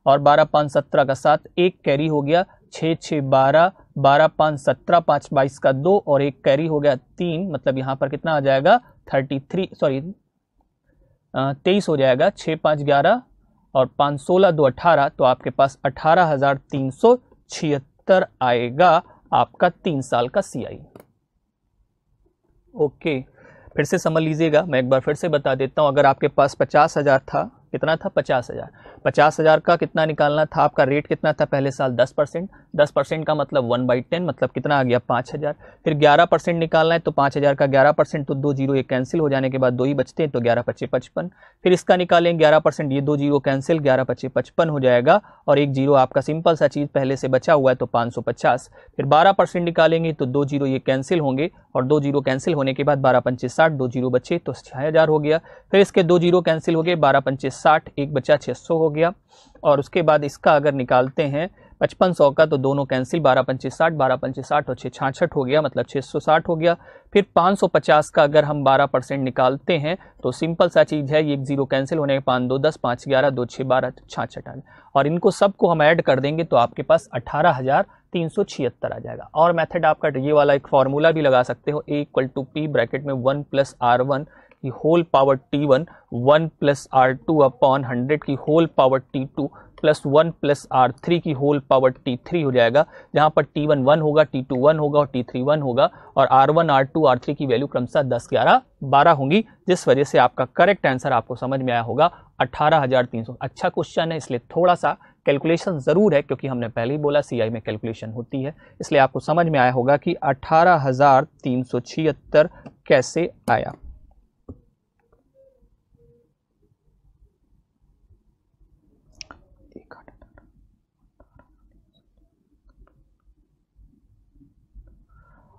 और बारह पाँच सत्रह का सात एक कैरी हो गया 6 6 बारह 12 पाँच सत्रह पाँच बाईस का दो और एक कैरी हो गया तीन मतलब यहाँ पर कितना आ जाएगा थर्टी थ्री सॉरी तेईस हो जाएगा 6 पाँच ग्यारह और पाँच सोलह दो अठारह तो आपके पास अठारह हज़ार तीन सौ छिहत्तर आएगा आपका तीन साल का सीआई ओके फिर से समझ लीजिएगा मैं एक बार फिर से बता देता हूँ अगर आपके पास पचास हज़ार था कितना था पचास हज़ार पचास हज़ार का कितना निकालना था आपका रेट कितना था पहले साल दस परसेंट दस परसेंट का मतलब वन बाई टेन मतलब कितना आ गया पाँच हज़ार फिर ग्यारह परसेंट निकालना है तो पाँच हज़ार का ग्यारह परसेंट तो दो जीरो ये कैंसिल हो जाने के बाद दो ही बचते हैं तो ग्यारह पच्चे पचपन फिर इसका निकालें ग्यारह परसेंट ये दो जीरो कैंसिल ग्यारह पच्चे पचपन हो जाएगा और एक जीरो आपका सिंपल सा चीज़ पहले से बचा हुआ है तो पाँच सौ पचास फिर बारह परसेंट निकालेंगे तो दो जीरो ये कैंसिल होंगे और दो जीरो कैंसिल होने के बाद बारह पंचे साठ दो जीरो बचे तो छः हज़ार हो गया फिर इसके दो जीरो कैंसिल हो गए बारह पंचे साठ एक बचा छः सौ हो गया और उसके बाद इसका अगर निकालते हैं पचपन सौ का तो दोनों कैंसिल बारह पंचे साठ बारह पंचे साठ और छः छाछठ हो गया मतलब छः सौ साठ हो गया फिर पाँच सौ पचास का अगर हम बारह परसेंट निकालते हैं तो सिंपल सा चीज़ है ये जीरो कैंसिल होने के पाँच दो दस पाँच ग्यारह दो छः बारह छाछठ आ और इनको सबको हम ऐड कर देंगे तो आपके पास अठारह हज़ार तीन सौ छिहत्तर आ जाएगा और मेथड आपका ये वाला एक फार्मूला भी लगा सकते हो A equal to P bracket में वन प्लस आर वन की whole power T one one plus R two upon hundred की whole power T two plus one plus R three की होल पावर टी थ्री हो जाएगा जहां पर टी वन वन होगा टी टू वन होगा और टी थ्री वन होगा और R one R two R three की वैल्यू क्रमशः दस ग्यारह बारह होंगी जिस वजह से आपका करेक्ट आंसर आपको समझ में आया होगा अठारह हज़ार तीन सौ अच्छा क्वेश्चन है इसलिए थोड़ा सा कैलकुलेशन ज़रूर है क्योंकि हमने पहले ही बोला सीआई में कैलकुलेशन होती है इसलिए आपको समझ में आया होगा कि अठारह हज़ार तीन सौ छिहत्तर कैसे आया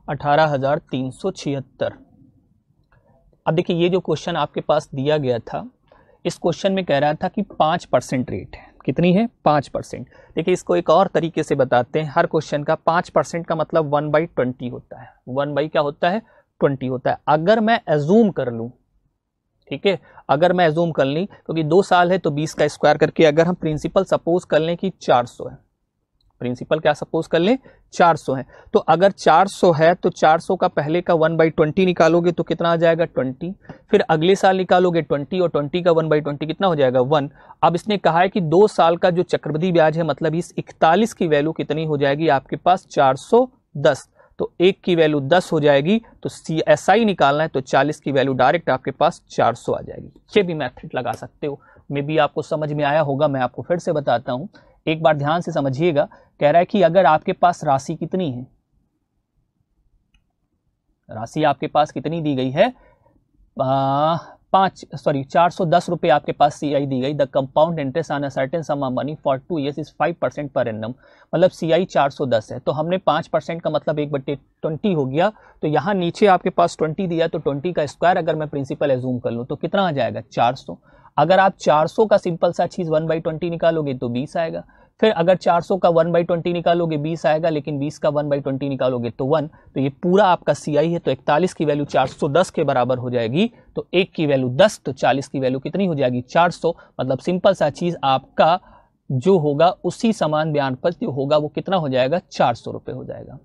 अठारह हज़ार तीन सौ छिहत्तर अब देखिए ये जो क्वेश्चन आपके पास दिया गया था इस क्वेश्चन में कह रहा था कि पाँच परसेंट रेट है कितनी है पाँच परसेंट देखिए इसको एक और तरीके से बताते हैं हर क्वेश्चन का पाँच परसेंट का मतलब वन बाई ट्वेंटी होता है वन बाई क्या होता है ट्वेंटी होता है अगर मैं एजूम कर लूँ ठीक है अगर मैं एजूम कर ली क्योंकि दो साल है तो बीस का स्क्वायर करके अगर हम प्रिंसिपल सपोज कर लें कि चार सौ है प्रिंसिपल क्या सपोज कर लें 400 है तो अगर 400 है तो 400 का पहले का 1 बाई ट्वेंटी निकालोगे तो कितना आ जाएगा 20 फिर अगले साल निकालोगे 20 और 20 का 1 बाई ट्वेंटी कितना हो जाएगा 1 अब इसने कहा है कि दो साल का जो चक्रवृद्धि ब्याज है मतलब इस 41 की वैल्यू कितनी हो जाएगी आपके पास 410 तो एक की वैल्यू दस हो जाएगी तो सी निकालना है तो चालीस की वैल्यू डायरेक्ट आपके पास चार आ जाएगी ये भी मैथड लगा सकते हो मे बी आपको समझ में आया होगा मैं आपको फिर से बताता हूँ एक बार ध्यान से समझिएगा कह रहा है कि अगर आपके पास राशि कितनी है राशि आपके पास कितनी दी गई है पाँच सॉरी चार सौ दस रुपये आपके पास सीआई दी गई the compound interest on certain sum of money for two years is five percent per annum मतलब सी आई चार सौ दस है तो हमने पाँच परसेंट का मतलब एक बट्टे ट्वेंटी हो गया तो यहाँ नीचे आपके पास ट्वेंटी दिया तो ट्वेंटी का स्क्वायर अगर मैं प्रिंसिपल एजूम कर लूँ तो कितना आ जाएगा चार सौ अगर आप 400 का सिंपल सा चीज 1 बाई ट्वेंटी निकालोगे तो 20 आएगा फिर अगर 400 का 1 बाई ट्वेंटी निकालोगे 20 आएगा लेकिन 20 का 1 बाई ट्वेंटी निकालोगे तो 1 तो ये पूरा आपका सी आई है तो 41 की वैल्यू 410 के बराबर हो जाएगी तो एक की वैल्यू 10 तो 40 की वैल्यू कितनी हो जाएगी 400 मतलब सिंपल सा चीज़ आपका जो होगा उसी समान बयान पर जो होगा वो कितना हो जाएगा चार सौ हो जाएगा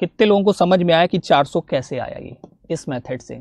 कितने लोगों को समझ में आया कि चार कैसे आया ये इस मैथड से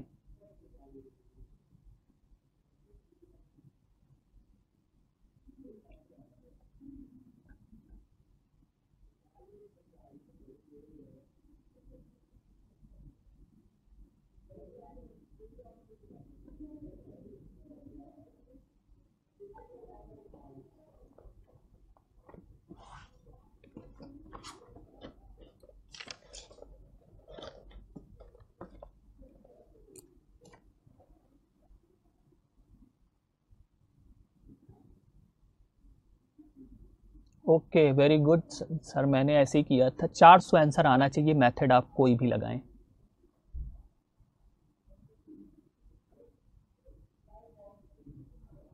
ओके वेरी गुड सर मैंने ऐसे ही किया था चार सौ आंसर आना चाहिए मेथड आप कोई भी लगाएं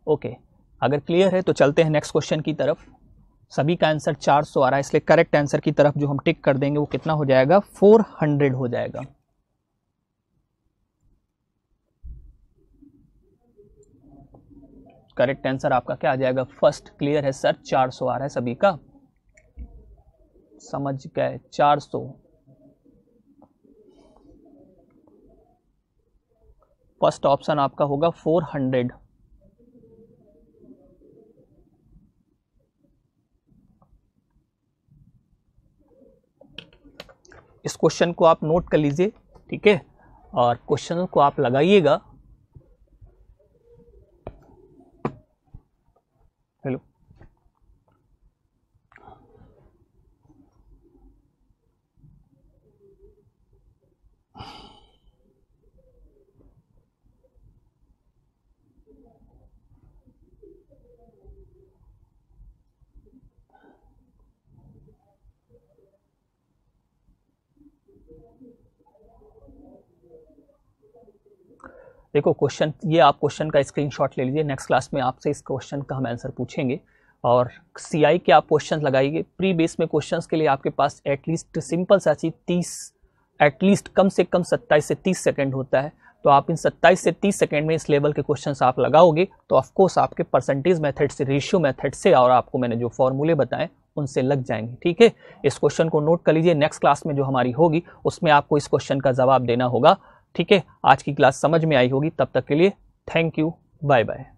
ओके okay, अगर क्लियर है तो चलते हैं नेक्स्ट क्वेश्चन की तरफ सभी का आंसर 400 आ रहा है इसलिए करेक्ट आंसर की तरफ जो हम टिक कर देंगे वो कितना हो जाएगा 400 हो जाएगा करेक्ट आंसर आपका क्या आ जाएगा फर्स्ट क्लियर है सर 400 आ रहा है सभी का समझ गए 400 फर्स्ट ऑप्शन आपका होगा 400 इस क्वेश्चन को आप नोट कर लीजिए ठीक है और क्वेश्चन को आप लगाइएगा देखो क्वेश्चन ये आप क्वेश्चन का स्क्रीनशॉट ले लीजिए नेक्स्ट क्लास में आपसे इस क्वेश्चन का हम आंसर पूछेंगे और सी आई के आप क्वेश्चन लगाइए प्री बेस में क्वेश्चन के लिए आपके पास एटलीस्ट सिंपल सा चीज तीस एटलीस्ट कम से कम सत्ताईस से तीस सेकेंड होता है तो आप इन 27 से 30 सेकंड में इस लेवल के क्वेश्चन आप लगाओगे तो ऑफकोर्स आपके परसेंटेज मेथड से रेशियो मेथड से और आपको मैंने जो फॉर्मूले बताए उनसे लग जाएंगे ठीक है इस क्वेश्चन को नोट कर लीजिए नेक्स्ट क्लास में जो हमारी होगी उसमें आपको इस क्वेश्चन का जवाब देना होगा ठीक है आज की क्लास समझ में आई होगी तब तक के लिए थैंक यू बाय बाय